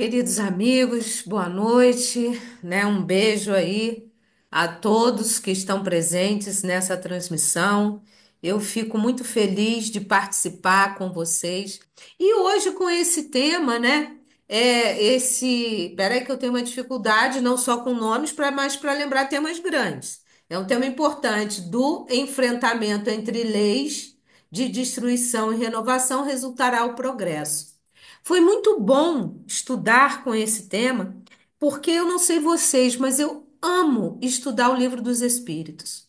Queridos amigos, boa noite, né? Um beijo aí a todos que estão presentes nessa transmissão. Eu fico muito feliz de participar com vocês. E hoje com esse tema, né? É esse, peraí que eu tenho uma dificuldade não só com nomes, para mais para lembrar temas grandes. É um tema importante do enfrentamento entre leis de destruição e renovação resultará o progresso. Foi muito bom estudar com esse tema, porque eu não sei vocês, mas eu amo estudar o livro dos Espíritos.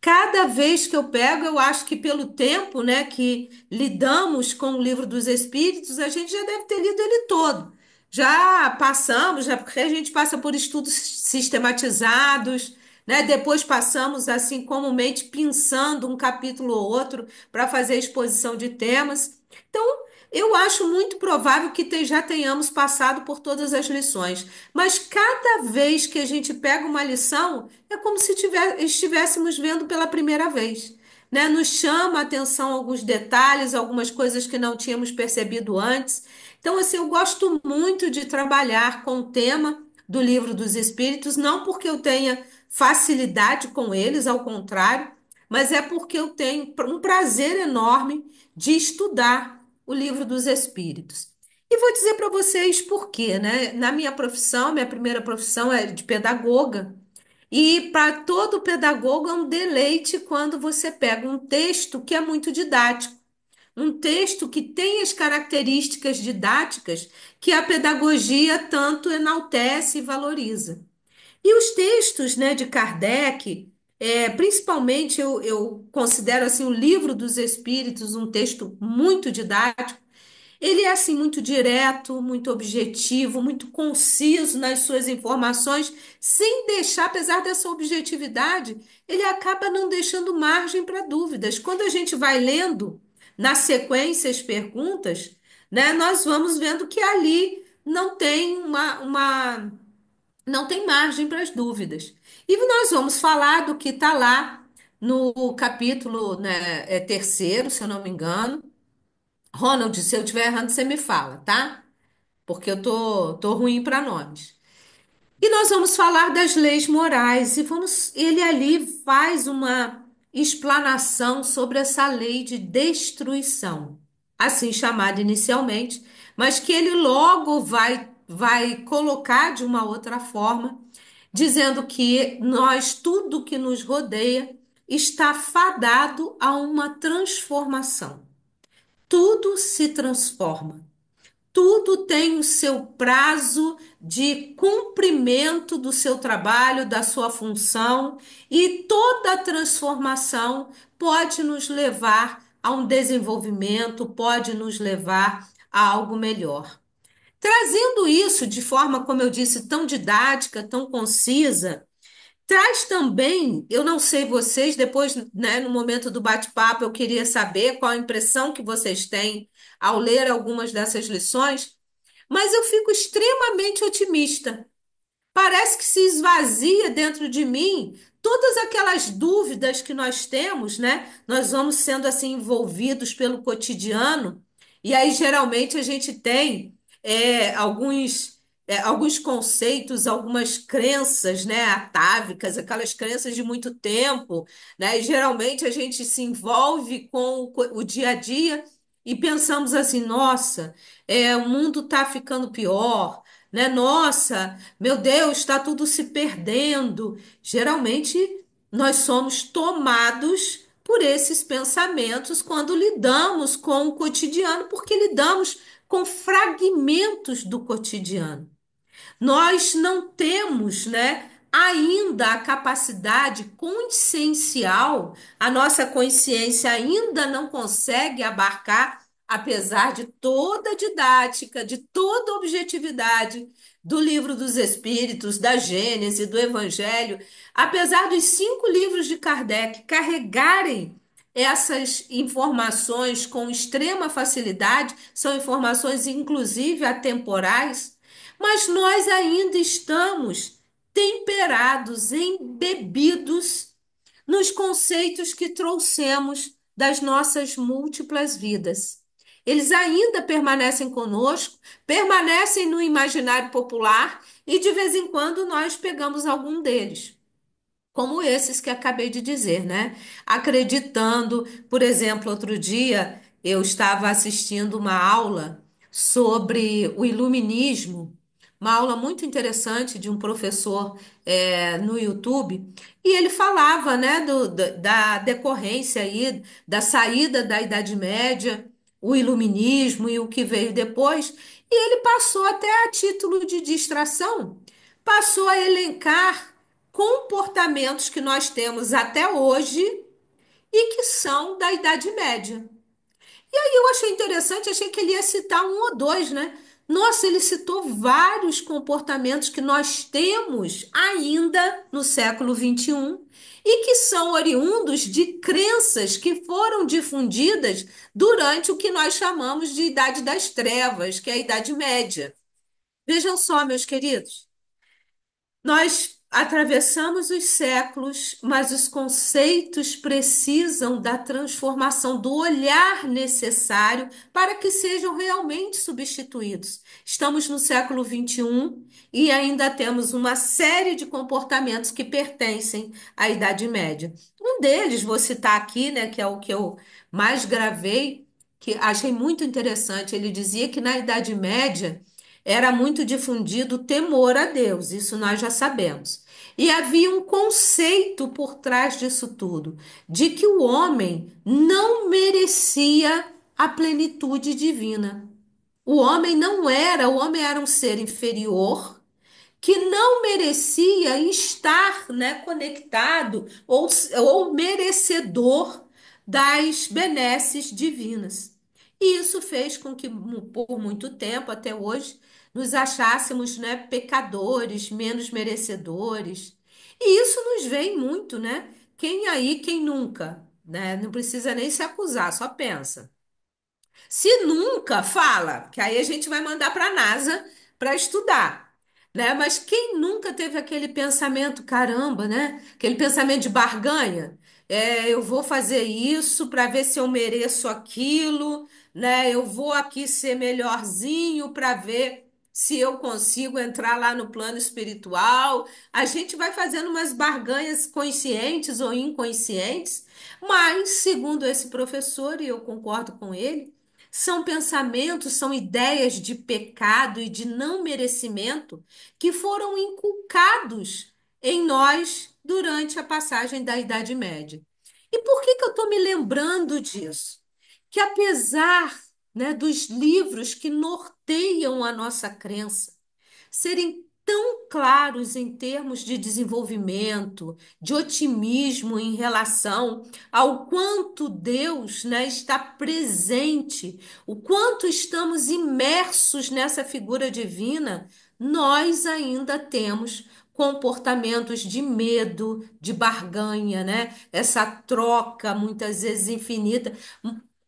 Cada vez que eu pego, eu acho que pelo tempo, né, que lidamos com o livro dos Espíritos, a gente já deve ter lido ele todo. Já passamos, já porque a gente passa por estudos sistematizados, né? Depois passamos assim comumente pensando um capítulo ou outro para fazer exposição de temas. Então, eu acho muito provável que te- já tenhamos passado por todas as lições, mas cada vez que a gente pega uma lição, é como se tiver- estivéssemos vendo pela primeira vez. Né? Nos chama a atenção alguns detalhes, algumas coisas que não tínhamos percebido antes. Então, assim, eu gosto muito de trabalhar com o tema do Livro dos Espíritos, não porque eu tenha facilidade com eles, ao contrário, mas é porque eu tenho um prazer enorme de estudar o Livro dos Espíritos. E vou dizer para vocês por quê, né? Na minha profissão, minha primeira profissão é de pedagoga. E para todo pedagogo é um deleite quando você pega um texto que é muito didático, um texto que tem as características didáticas que a pedagogia tanto enaltece e valoriza. E os textos, né, de Kardec, é, principalmente eu, eu considero assim o Livro dos Espíritos um texto muito didático. Ele é assim muito direto, muito objetivo, muito conciso nas suas informações, sem deixar, apesar dessa objetividade, ele acaba não deixando margem para dúvidas. Quando a gente vai lendo na sequência as perguntas, né, nós vamos vendo que ali não tem uma, uma não tem margem para as dúvidas. E nós vamos falar do que está lá no capítulo, né, é, terceiro, se eu não me engano. Ronald, se eu estiver errando, você me fala, tá? Porque eu tô, tô ruim para nomes E nós vamos falar das leis morais e vamos, ele ali faz uma explanação sobre essa lei de destruição, assim chamada inicialmente, mas que ele logo vai vai colocar de uma outra forma, dizendo que nós, tudo que nos rodeia, está fadado a uma transformação. Tudo se transforma. Tudo tem o seu prazo de cumprimento do seu trabalho, da sua função, e toda transformação pode nos levar a um desenvolvimento, pode nos levar a algo melhor. Trazendo isso de forma, como eu disse, tão didática, tão concisa, traz também, eu não sei vocês, depois, né, no momento do bate-papo, eu queria saber qual a impressão que vocês têm ao ler algumas dessas lições, mas eu fico extremamente otimista. Parece que se esvazia dentro de mim todas aquelas dúvidas que nós temos, né? Nós vamos sendo assim envolvidos pelo cotidiano, e aí geralmente a gente tem é, alguns, é, alguns conceitos, algumas crenças, né, atávicas, aquelas crenças de muito tempo, né? E geralmente a gente se envolve com o, o dia a dia e pensamos assim, nossa, é, o mundo está ficando pior, né? Nossa, meu Deus, está tudo se perdendo. Geralmente nós somos tomados por esses pensamentos quando lidamos com o cotidiano, porque lidamos com fragmentos do cotidiano. Nós não temos, né, ainda a capacidade consciencial, a nossa consciência ainda não consegue abarcar, apesar de toda a didática, de toda a objetividade do livro dos Espíritos, da Gênese, do Evangelho, apesar dos cinco livros de Kardec carregarem essas informações com extrema facilidade, são informações inclusive atemporais, mas nós ainda estamos temperados, embebidos nos conceitos que trouxemos das nossas múltiplas vidas. Eles ainda permanecem conosco, permanecem no imaginário popular e de vez em quando nós pegamos algum deles como esses que acabei de dizer, né? Acreditando, por exemplo, outro dia eu estava assistindo uma aula sobre o iluminismo, uma aula muito interessante de um professor é, no YouTube, e ele falava, né, do, da, da decorrência aí, da saída da Idade Média, o iluminismo e o que veio depois, e ele passou até a título de distração, passou a elencar comportamentos que nós temos até hoje e que são da Idade Média. E aí eu achei interessante, achei que ele ia citar um ou dois, né? Nossa, ele citou vários comportamentos que nós temos ainda no século XXI e que são oriundos de crenças que foram difundidas durante o que nós chamamos de Idade das Trevas, que é a Idade Média. Vejam só, meus queridos, nós Atravessamos os séculos, mas os conceitos precisam da transformação, do olhar necessário para que sejam realmente substituídos. Estamos no século XXI e ainda temos uma série de comportamentos que pertencem à Idade Média. Um deles, vou citar aqui, né, que é o que eu mais gravei, que achei muito interessante. Ele dizia que na Idade Média era muito difundido o temor a Deus, isso nós já sabemos. E havia um conceito por trás disso tudo, de que o homem não merecia a plenitude divina. O homem não era, o homem era um ser inferior que não merecia estar né, conectado ou, ou merecedor das benesses divinas. E isso fez com que, por muito tempo até hoje, nos achássemos, né, pecadores, menos merecedores. E isso nos vem muito, né? Quem é aí, quem nunca, né? Não precisa nem se acusar, só pensa. Se nunca, fala, que aí a gente vai mandar para a NASA para estudar. Né? Mas quem nunca teve aquele pensamento, caramba, né? Aquele pensamento de barganha? É, eu vou fazer isso para ver se eu mereço aquilo, né? Eu vou aqui ser melhorzinho para ver se eu consigo entrar lá no plano espiritual. A gente vai fazendo umas barganhas conscientes ou inconscientes, mas, segundo esse professor, e eu concordo com ele, são pensamentos, são ideias de pecado e de não merecimento que foram inculcados em nós durante a passagem da Idade Média. E por que, que eu estou me lembrando disso? Que apesar né, dos livros que norteiam norteiam a nossa crença, serem tão claros em termos de desenvolvimento, de otimismo em relação ao quanto Deus, né, está presente, o quanto estamos imersos nessa figura divina, nós ainda temos comportamentos de medo, de barganha, né? Essa troca muitas vezes infinita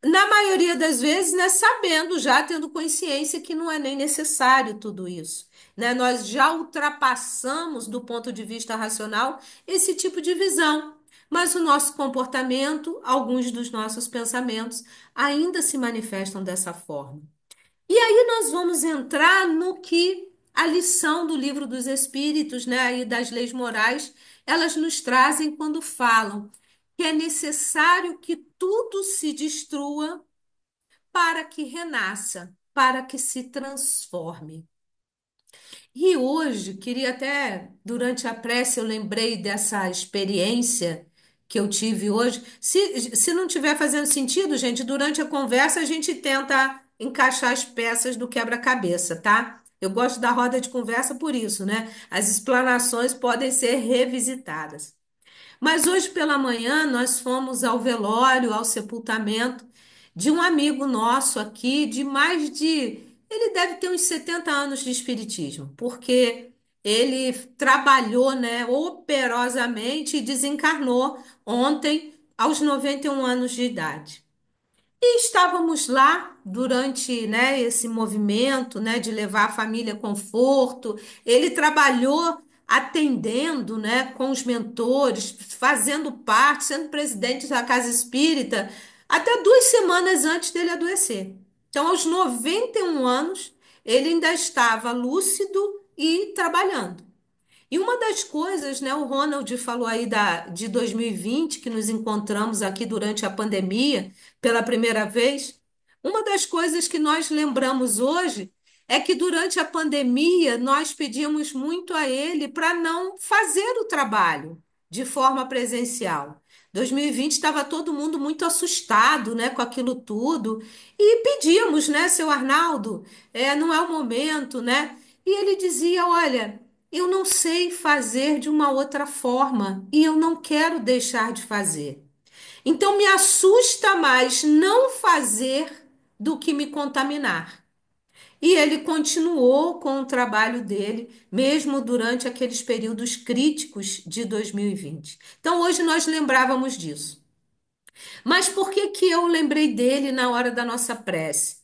na maioria das vezes, né, sabendo já, tendo consciência que não é nem necessário tudo isso. Né? Nós já ultrapassamos, do ponto de vista racional, esse tipo de visão. Mas o nosso comportamento, alguns dos nossos pensamentos, ainda se manifestam dessa forma. E aí nós vamos entrar no que a lição do livro dos Espíritos, né, e das leis morais, elas nos trazem quando falam que é necessário que tudo se destrua para que renasça, para que se transforme. E hoje, queria até, durante a prece, eu lembrei dessa experiência que eu tive hoje. Se, se não estiver fazendo sentido, gente, durante a conversa a gente tenta encaixar as peças do quebra-cabeça, tá? Eu gosto da roda de conversa por isso, né? As explanações podem ser revisitadas. Mas hoje pela manhã nós fomos ao velório, ao sepultamento de um amigo nosso aqui, de mais de. Ele deve ter uns 70 anos de espiritismo, porque ele trabalhou, né, operosamente e desencarnou ontem aos 91 anos de idade. E estávamos lá durante, né, esse movimento, né, de levar a família conforto. Ele trabalhou atendendo, né, com os mentores, fazendo parte, sendo presidente da Casa Espírita, até duas semanas antes dele adoecer. Então, aos 91 anos, ele ainda estava lúcido e trabalhando. E uma das coisas, né, o Ronald falou aí da, de 2020, que nos encontramos aqui durante a pandemia pela primeira vez, uma das coisas que nós lembramos hoje é que durante a pandemia nós pedimos muito a ele para não fazer o trabalho de forma presencial. 2020 estava todo mundo muito assustado, né, com aquilo tudo e pedíamos, né, seu Arnaldo, é, não é o momento, né? E ele dizia, olha, eu não sei fazer de uma outra forma e eu não quero deixar de fazer. Então me assusta mais não fazer do que me contaminar. E ele continuou com o trabalho dele, mesmo durante aqueles períodos críticos de 2020. Então, hoje nós lembrávamos disso. Mas por que, que eu lembrei dele na hora da nossa prece?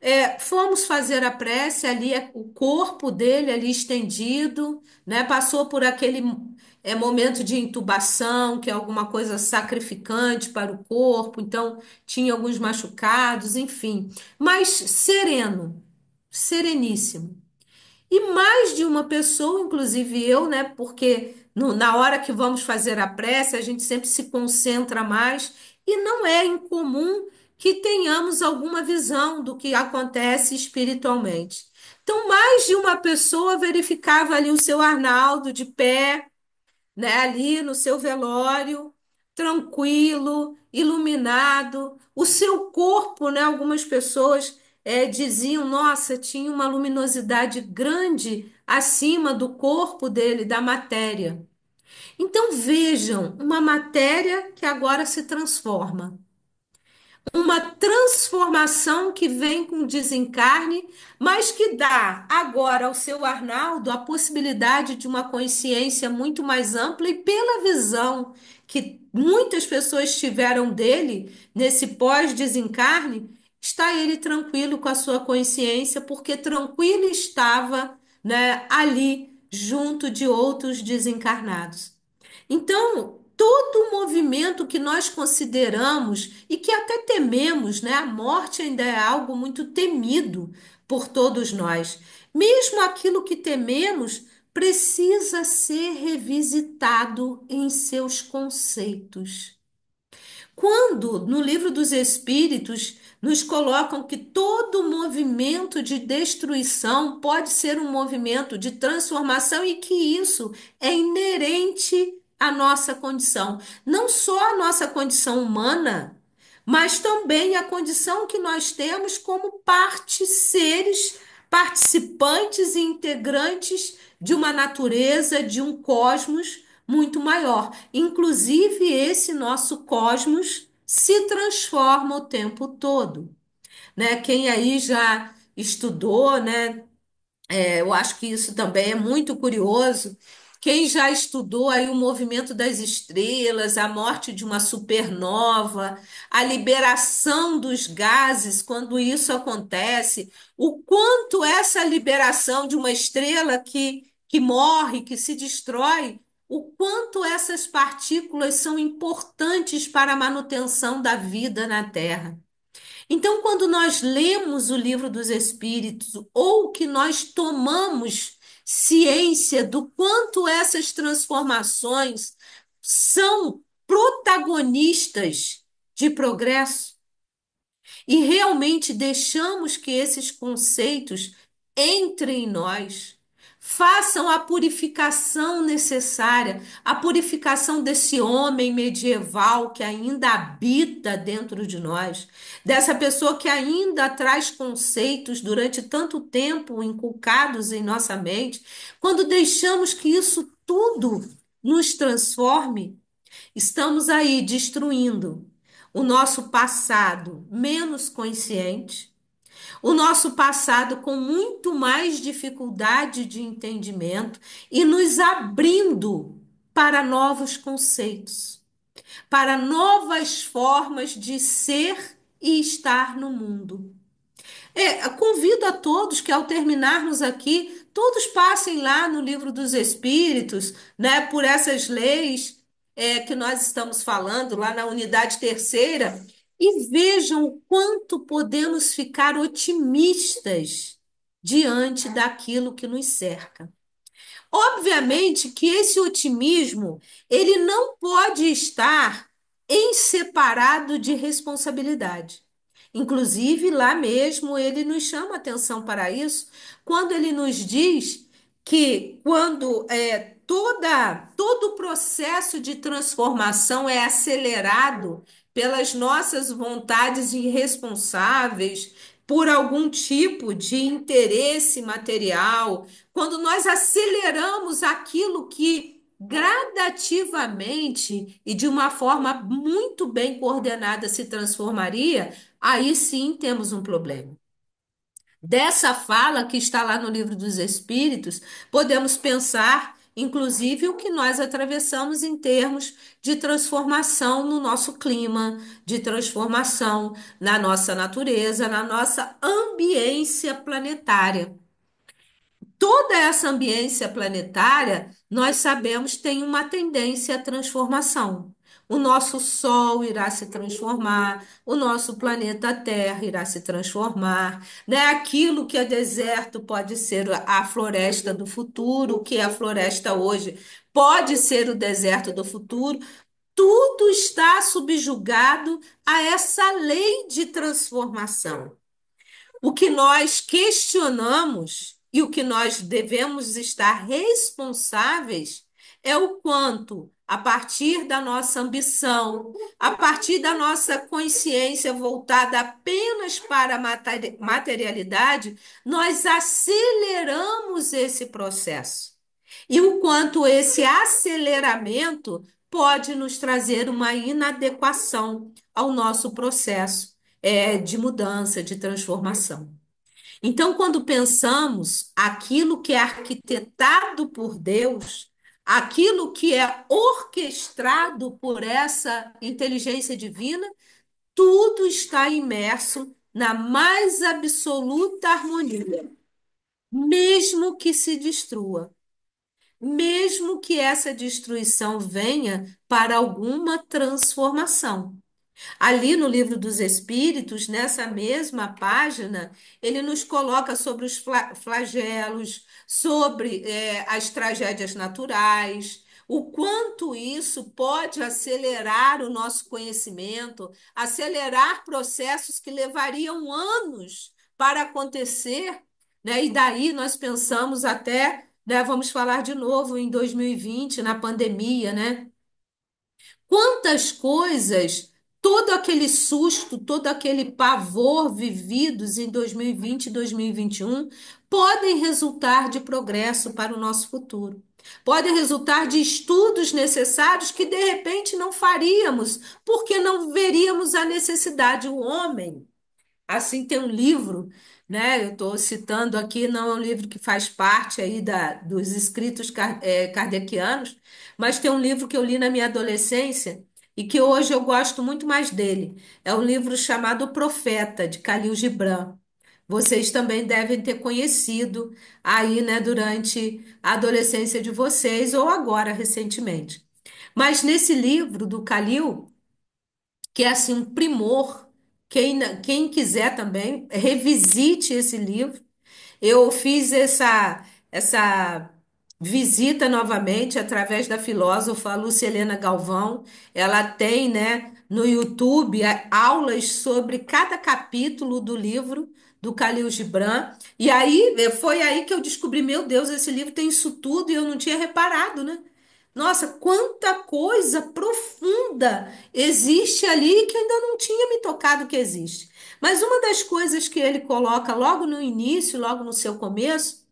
É, fomos fazer a prece ali, é o corpo dele ali estendido, né? Passou por aquele é, momento de intubação, que é alguma coisa sacrificante para o corpo, então tinha alguns machucados, enfim, mas sereno sereníssimo. E mais de uma pessoa, inclusive eu, né? Porque no- na hora que vamos fazer a prece, a gente sempre se concentra mais e não é incomum que tenhamos alguma visão do que acontece espiritualmente. Então, mais de uma pessoa verificava ali o seu Arnaldo de pé, né, ali no seu velório, tranquilo, iluminado, o seu corpo, né, algumas pessoas é, diziam, nossa, tinha uma luminosidade grande acima do corpo dele, da matéria. Então vejam, uma matéria que agora se transforma. Uma transformação que vem com desencarne, mas que dá agora ao seu Arnaldo a possibilidade de uma consciência muito mais ampla e pela visão que muitas pessoas tiveram dele nesse pós-desencarne, está ele tranquilo com a sua consciência, porque tranquilo estava, né, ali junto de outros desencarnados. Então, todo movimento que nós consideramos e que até tememos, né, a morte ainda é algo muito temido por todos nós. Mesmo aquilo que tememos precisa ser revisitado em seus conceitos. Quando no livro dos Espíritos nos colocam que todo movimento de destruição pode ser um movimento de transformação e que isso é inerente à nossa condição. Não só à nossa condição humana, mas também à condição que nós temos como parte seres participantes e integrantes de uma natureza, de um cosmos muito maior. Inclusive, esse nosso cosmos se transforma o tempo todo. Né? Quem aí já estudou, né? É, eu acho que isso também é muito curioso. Quem já estudou aí o movimento das estrelas, a morte de uma supernova, a liberação dos gases, quando isso acontece, o quanto essa liberação de uma estrela que, que morre, que se destrói, o quanto essas partículas são importantes para a manutenção da vida na Terra. Então, quando nós lemos o livro dos Espíritos ou que nós tomamos ciência do quanto essas transformações são protagonistas de progresso, e realmente deixamos que esses conceitos entrem em nós Façam a purificação necessária, a purificação desse homem medieval que ainda habita dentro de nós, dessa pessoa que ainda traz conceitos durante tanto tempo inculcados em nossa mente, quando deixamos que isso tudo nos transforme, estamos aí destruindo o nosso passado menos consciente o nosso passado com muito mais dificuldade de entendimento e nos abrindo para novos conceitos, para novas formas de ser e estar no mundo. É, convido a todos que ao terminarmos aqui, todos passem lá no livro dos Espíritos, né, por essas leis é, que nós estamos falando lá na unidade terceira e vejam quanto podemos ficar otimistas diante daquilo que nos cerca. Obviamente que esse otimismo, ele não pode estar em separado de responsabilidade. Inclusive, lá mesmo ele nos chama atenção para isso, quando ele nos diz que quando é toda todo o processo de transformação é acelerado pelas nossas vontades irresponsáveis, por algum tipo de interesse material, quando nós aceleramos aquilo que gradativamente e de uma forma muito bem coordenada se transformaria, aí sim temos um problema. Dessa fala que está lá no Livro dos Espíritos, podemos pensar inclusive o que nós atravessamos em termos de transformação no nosso clima, de transformação na nossa natureza, na nossa ambiência planetária. Toda essa ambiência planetária, nós sabemos, tem uma tendência à transformação o nosso Sol irá se transformar, o nosso planeta Terra irá se transformar, né? Aquilo que é deserto pode ser a floresta do futuro, o que é a floresta hoje pode ser o deserto do futuro. Tudo está subjugado a essa lei de transformação. O que nós questionamos e o que nós devemos estar responsáveis é o quanto, a partir da nossa ambição, a partir da nossa consciência voltada apenas para a materialidade, nós aceleramos esse processo. E o quanto esse aceleramento pode nos trazer uma inadequação ao nosso processo é, de mudança, de transformação. Então, quando pensamos aquilo que é arquitetado por Deus, aquilo que é orquestrado por essa inteligência divina, tudo está imerso na mais absoluta harmonia, mesmo que se destrua. Mesmo que essa destruição venha para alguma transformação. Ali no Livro dos Espíritos, nessa mesma página, ele nos coloca sobre os flagelos, sobre é, as tragédias naturais, o quanto isso pode acelerar o nosso conhecimento, acelerar processos que levariam anos para acontecer, né? E daí nós pensamos até, né, vamos falar de novo em 2020, na pandemia, né? Quantas coisas todo aquele susto, todo aquele pavor vividos em 2020 e 2021 podem resultar de progresso para o nosso futuro. Podem resultar de estudos necessários que de repente não faríamos, porque não veríamos a necessidade. O homem, assim tem um livro, né? Eu estou citando aqui, não é um livro que faz parte aí da, dos escritos é, kardecianos, mas tem um livro que eu li na minha adolescência e que hoje eu gosto muito mais dele. É um livro chamado O Profeta, de Khalil Gibran. Vocês também devem ter conhecido aí, né, durante a adolescência de vocês ou agora recentemente. Mas nesse livro do Khalil, que é assim um primor, quem, quem quiser também, revisite esse livro. Eu fiz essa, essa visita novamente através da filósofa Lúcia Helena Galvão. Ela tem, né, no YouTube é, aulas sobre cada capítulo do livro do Khalil Gibran. E aí é, foi aí que eu descobri, meu Deus, esse livro tem isso tudo e eu não tinha reparado, né? Nossa, quanta coisa profunda existe ali que ainda não tinha me tocado que existe. Mas uma das coisas que ele coloca logo no início, logo no seu começo,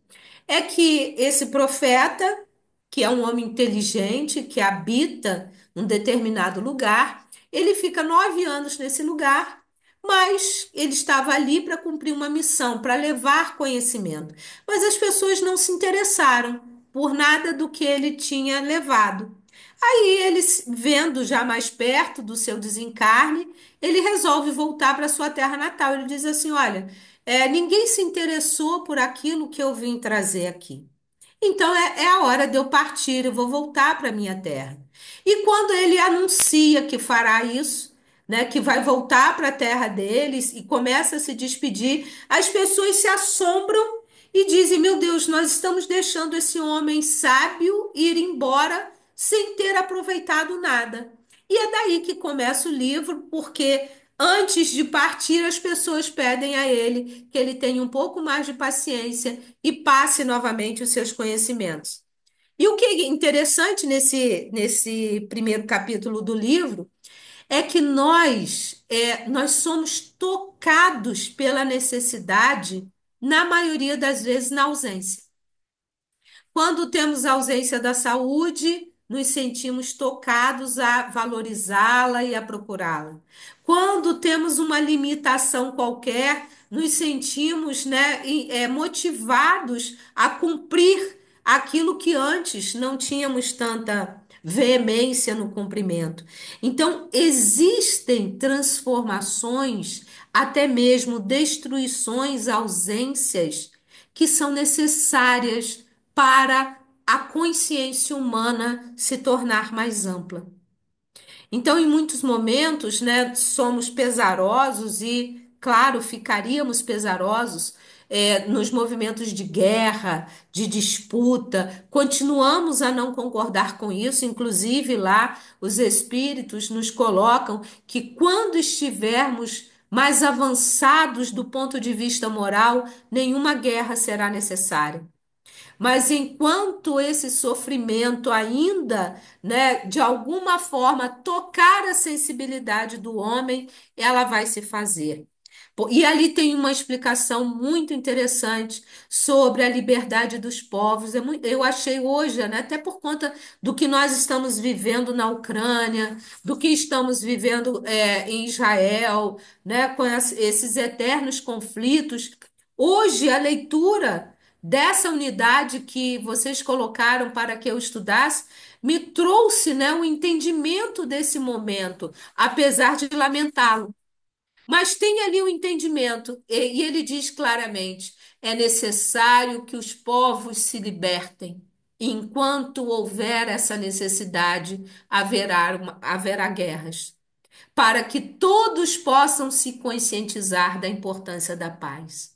é que esse profeta, que é um homem inteligente, que habita um determinado lugar, ele fica nove anos nesse lugar, mas ele estava ali para cumprir uma missão, para levar conhecimento. Mas as pessoas não se interessaram por nada do que ele tinha levado. Aí ele, vendo já mais perto do seu desencarne, ele resolve voltar para sua terra natal. Ele diz assim: Olha, é, ninguém se interessou por aquilo que eu vim trazer aqui. Então é, é a hora de eu partir, eu vou voltar para minha terra. E quando ele anuncia que fará isso, né, que vai voltar para a terra deles e começa a se despedir, as pessoas se assombram e dizem: Meu Deus, nós estamos deixando esse homem sábio ir embora sem ter aproveitado nada. E é daí que começa o livro, porque Antes de partir, as pessoas pedem a ele que ele tenha um pouco mais de paciência e passe novamente os seus conhecimentos. E o que é interessante nesse, nesse primeiro capítulo do livro é que nós, é, nós somos tocados pela necessidade, na maioria das vezes, na ausência. Quando temos ausência da saúde, nos sentimos tocados a valorizá-la e a procurá-la. Quando temos uma limitação qualquer, nos sentimos, né, é, motivados a cumprir aquilo que antes não tínhamos tanta veemência no cumprimento. Então, existem transformações, até mesmo destruições, ausências, que são necessárias para a consciência humana se tornar mais ampla. Então, em muitos momentos, né, somos pesarosos e, claro, ficaríamos pesarosos. é, nos movimentos de guerra, de disputa, continuamos a não concordar com isso, inclusive lá os espíritos nos colocam que quando estivermos mais avançados do ponto de vista moral, nenhuma guerra será necessária. Mas enquanto esse sofrimento ainda, né, de alguma forma tocar a sensibilidade do homem, ela vai se fazer. E ali tem uma explicação muito interessante sobre a liberdade dos povos. É eu achei hoje, né, até por conta do que nós estamos vivendo na Ucrânia, do que estamos vivendo é, em Israel, né, com esses eternos conflitos. Hoje, a leitura dessa unidade que vocês colocaram para que eu estudasse, me trouxe, né, um entendimento desse momento, apesar de lamentá-lo. Mas tem ali o um entendimento, e, e ele diz claramente: é necessário que os povos se libertem. Enquanto houver essa necessidade, haverá, uma, haverá guerras, para que todos possam se conscientizar da importância da paz.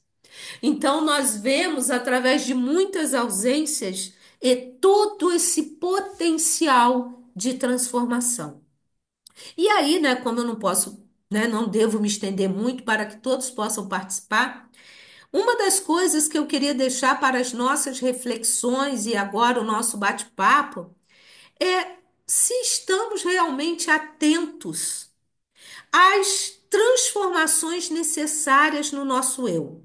Então, nós vemos através de muitas ausências e todo esse potencial de transformação. E aí, né, como eu não posso, né, não devo me estender muito para que todos possam participar, uma das coisas que eu queria deixar para as nossas reflexões e agora o nosso bate-papo é se estamos realmente atentos às transformações necessárias no nosso eu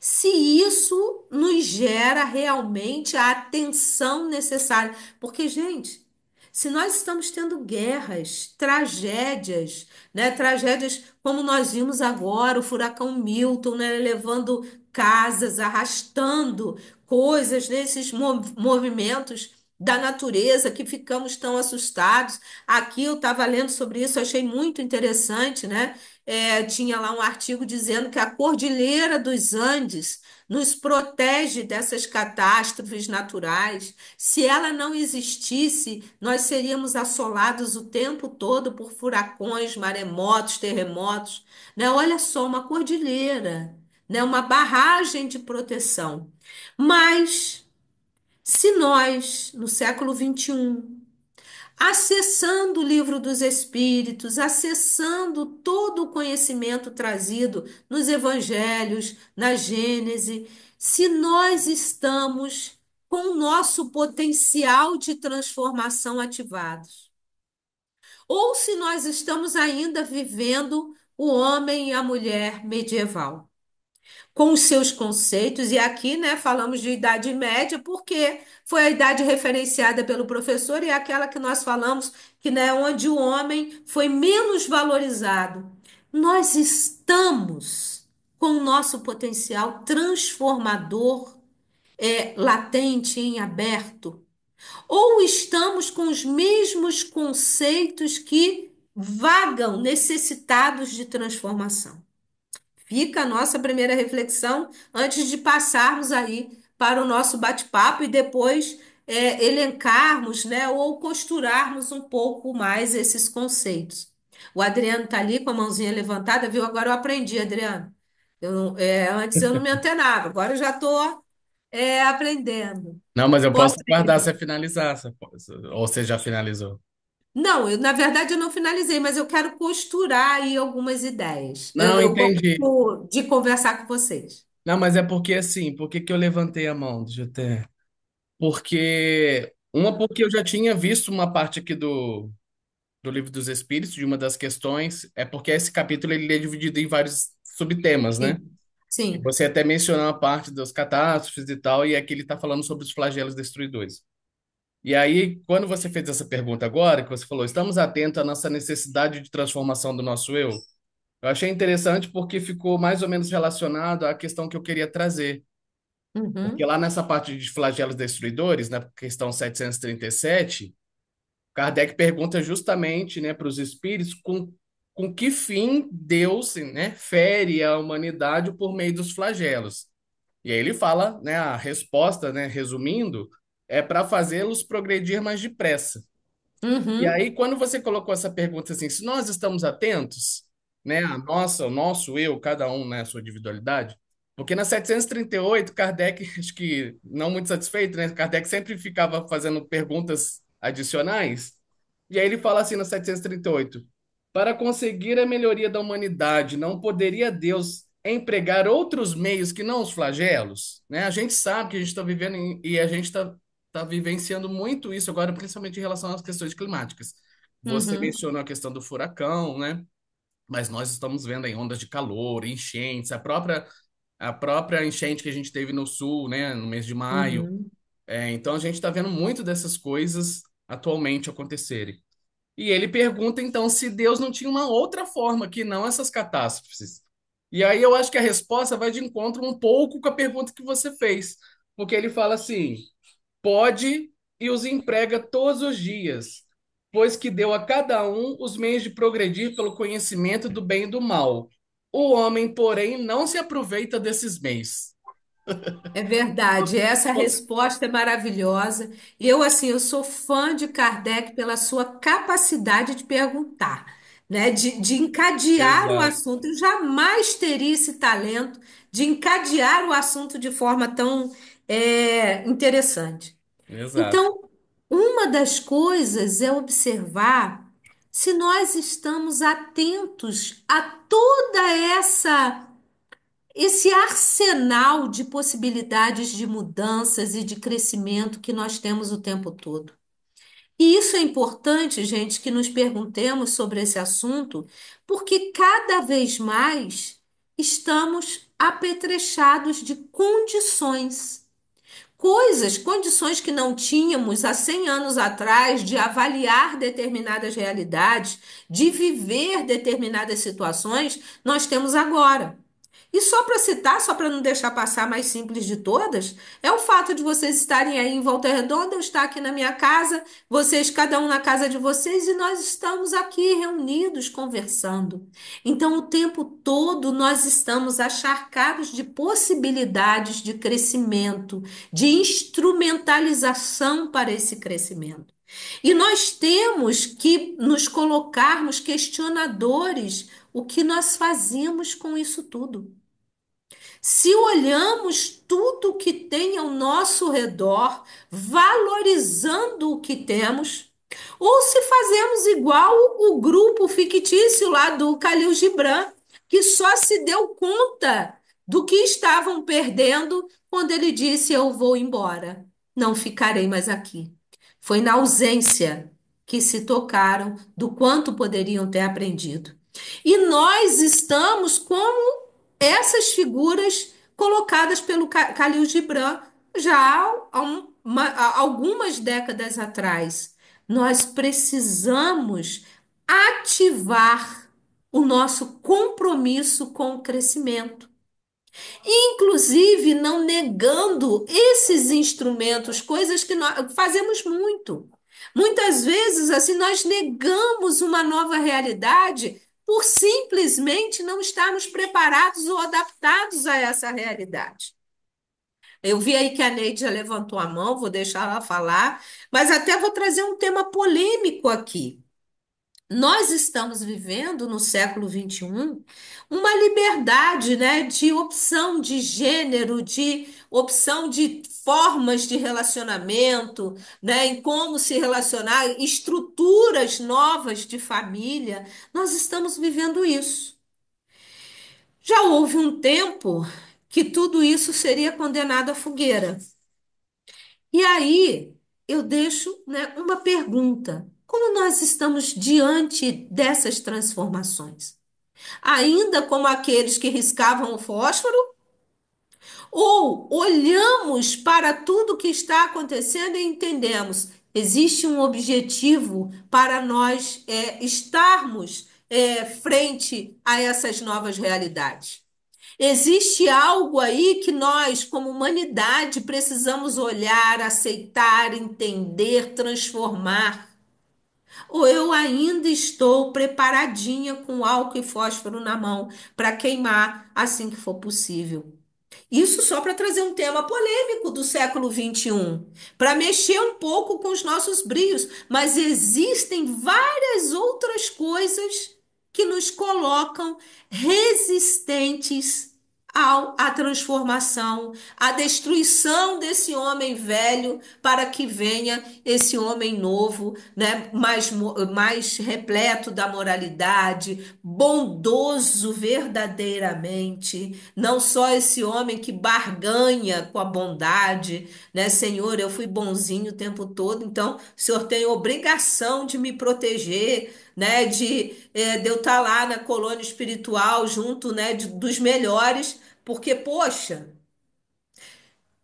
se isso nos gera realmente a atenção necessária. Porque, gente, se nós estamos tendo guerras, tragédias, né? Tragédias como nós vimos agora, o furacão Milton, né? Levando casas, arrastando coisas nesses movimentos da natureza que ficamos tão assustados. Aqui eu estava lendo sobre isso, achei muito interessante, né? é, tinha lá um artigo dizendo que a Cordilheira dos Andes nos protege dessas catástrofes naturais. Se ela não existisse, nós seríamos assolados o tempo todo por furacões, maremotos, terremotos. Né? Olha só, uma cordilheira, né? uma barragem de proteção. Mas, se nós, no século XXI, acessando o livro dos Espíritos, acessando todo o conhecimento trazido nos Evangelhos, na Gênese, se nós estamos com o nosso potencial de transformação ativados. Ou se nós estamos ainda vivendo o homem e a mulher medieval com os seus conceitos, e aqui, né, falamos de Idade Média, porque foi a idade referenciada pelo professor e é aquela que nós falamos que, né, onde o homem foi menos valorizado. Nós estamos com o nosso potencial transformador é, latente em aberto, ou estamos com os mesmos conceitos que vagam necessitados de transformação. Fica a nossa primeira reflexão antes de passarmos aí para o nosso bate-papo e depois é, elencarmos, né, ou costurarmos um pouco mais esses conceitos. O Adriano está ali com a mãozinha levantada, viu? Agora eu aprendi, Adriano. Eu, é, antes eu não me antenava, agora eu já estou é, aprendendo. Não, mas eu posso guardar se finalizar. se- Ou você já finalizou? Não, eu, na verdade eu não finalizei, mas eu quero costurar aí algumas ideias. Eu, Não, eu entendi. de conversar com vocês. Não, mas é porque assim, por que que eu levantei a mão? GT? Porque uma porque eu já tinha visto uma parte aqui do, do Livro dos Espíritos, de uma das questões, é porque esse capítulo ele é dividido em vários subtemas, né? Sim, sim, você até mencionou a parte dos catástrofes e tal, e aqui ele está falando sobre os flagelos destruidores. E aí, quando você fez essa pergunta agora, que você falou, estamos atentos à nossa necessidade de transformação do nosso eu, eu achei interessante porque ficou mais ou menos relacionado à questão que eu queria trazer. Uhum. Porque lá nessa parte de flagelos destruidores, na né, questão 737, Kardec pergunta justamente né, para os espíritos com, com que fim Deus né, fere a humanidade por meio dos flagelos. E aí ele fala, né, a resposta, né, resumindo, é para fazê-los progredir mais depressa. Uhum. E aí, quando você colocou essa pergunta assim, se nós estamos atentos, né, a nossa, o nosso eu, cada um, né, a sua individualidade, porque na 738, Kardec, acho que não muito satisfeito, né, Kardec sempre ficava fazendo perguntas adicionais, e aí ele fala assim na 738, para conseguir a melhoria da humanidade, não poderia Deus empregar outros meios que não os flagelos? Né? A gente sabe que a gente está vivendo em, e a gente está está vivenciando muito isso agora, principalmente em relação às questões climáticas. Você uhum. mencionou a questão do furacão, né? Mas nós estamos vendo aí ondas de calor, enchentes, a própria, a própria enchente que a gente teve no sul, né, no mês de maio. Uhum. É, então a gente está vendo muito dessas coisas atualmente acontecerem. E ele pergunta então se Deus não tinha uma outra forma que não essas catástrofes. E aí eu acho que a resposta vai de encontro um pouco com a pergunta que você fez, porque ele fala assim: pode e os emprega todos os dias, pois que deu a cada um os meios de progredir pelo conhecimento do bem e do mal. O homem, porém, não se aproveita desses meios. É verdade, essa resposta é maravilhosa. Eu, assim, eu sou fã de Kardec pela sua capacidade de perguntar, né? De, de encadear Exato. o assunto. Eu jamais teria esse talento de encadear o assunto de forma tão é interessante. Exato. Então, uma das coisas é observar se nós estamos atentos a toda essa esse arsenal de possibilidades de mudanças e de crescimento que nós temos o tempo todo. E isso é importante, gente, que nos perguntemos sobre esse assunto, porque cada vez mais estamos apetrechados de condições coisas, condições que não tínhamos há 100 anos atrás de avaliar determinadas realidades, de viver determinadas situações, nós temos agora. E só para citar, só para não deixar passar a mais simples de todas, é o fato de vocês estarem aí em Volta Redonda, eu estar aqui na minha casa, vocês cada um na casa de vocês e nós estamos aqui reunidos conversando. Então, o tempo todo nós estamos acharcados de possibilidades de crescimento, de instrumentalização para esse crescimento. E nós temos que nos colocarmos questionadores o que nós fazemos com isso tudo. Se olhamos tudo o que tem ao nosso redor, valorizando o que temos, ou se fazemos igual o grupo fictício lá do Khalil Gibran, que só se deu conta do que estavam perdendo quando ele disse: Eu vou embora, não ficarei mais aqui. Foi na ausência que se tocaram do quanto poderiam ter aprendido. E nós estamos como essas figuras colocadas pelo Khalil Gibran já há um- uma- há algumas décadas atrás. Nós precisamos ativar o nosso compromisso com o crescimento. Inclusive, não negando esses instrumentos, coisas que nós fazemos muito. Muitas vezes, assim, nós negamos uma nova realidade por simplesmente não estarmos preparados ou adaptados a essa realidade. Eu vi aí que a Neide já levantou a mão, vou deixar ela falar, mas até vou trazer um tema polêmico aqui. Nós estamos vivendo no século XXI uma liberdade, né, de opção de gênero, de opção de formas de relacionamento, né, em como se relacionar, estruturas novas de família, nós estamos vivendo isso. Já houve um tempo que tudo isso seria condenado à fogueira. E aí eu deixo, né, uma pergunta: como nós estamos diante dessas transformações? Ainda como aqueles que riscavam o fósforo ou olhamos para tudo que está acontecendo e entendemos, existe um objetivo para nós é, estarmos é, frente a essas novas realidades. Existe algo aí que nós, como humanidade, precisamos olhar, aceitar, entender, transformar. Ou eu ainda estou preparadinha com álcool e fósforo na mão para queimar assim que for possível. Isso só para trazer um tema polêmico do século XXI, para mexer um pouco com os nossos brios, mas existem várias outras coisas que nos colocam resistentes ao, à transformação, à destruição desse homem velho para que venha esse homem novo, né, mais, mais repleto da moralidade, bondoso verdadeiramente, não só esse homem que barganha com a bondade, né, Senhor, eu fui bonzinho o tempo todo, então o Senhor tem obrigação de me proteger, né? De, é, de eu estar tá lá na colônia espiritual junto, né? de- dos melhores, porque, poxa,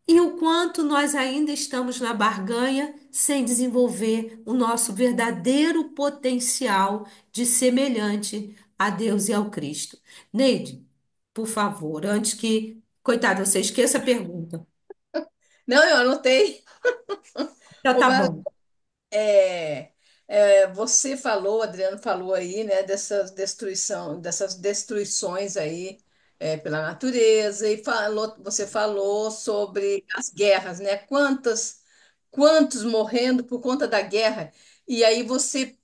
e o quanto nós ainda estamos na barganha sem desenvolver o nosso verdadeiro potencial de semelhante a Deus e ao Cristo. Neide, por favor, antes que, coitado, você esqueça a pergunta. Não, eu anotei. Já então tá bom. é, é, você falou, Adriano falou aí, né, dessa destruição, dessas destruições aí é, pela natureza, e falou, você falou sobre as guerras, né? Quantas, quantos morrendo por conta da guerra? E aí você,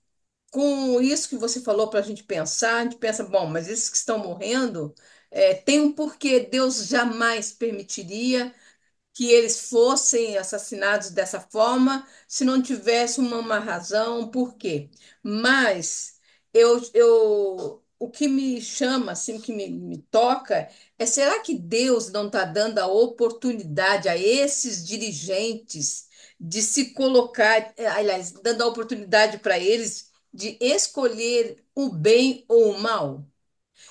com isso que você falou para a gente pensar, a gente pensa, bom, mas esses que estão morrendo, é, tem um porquê, Deus jamais permitiria que eles fossem assassinados dessa forma se não tivesse uma, uma razão, por quê? Mas eu, eu, o que me chama, assim, o que me, me toca é será que Deus não está dando a oportunidade a esses dirigentes de se colocar, eh, aliás, dando a oportunidade para eles de escolher o bem ou o mal?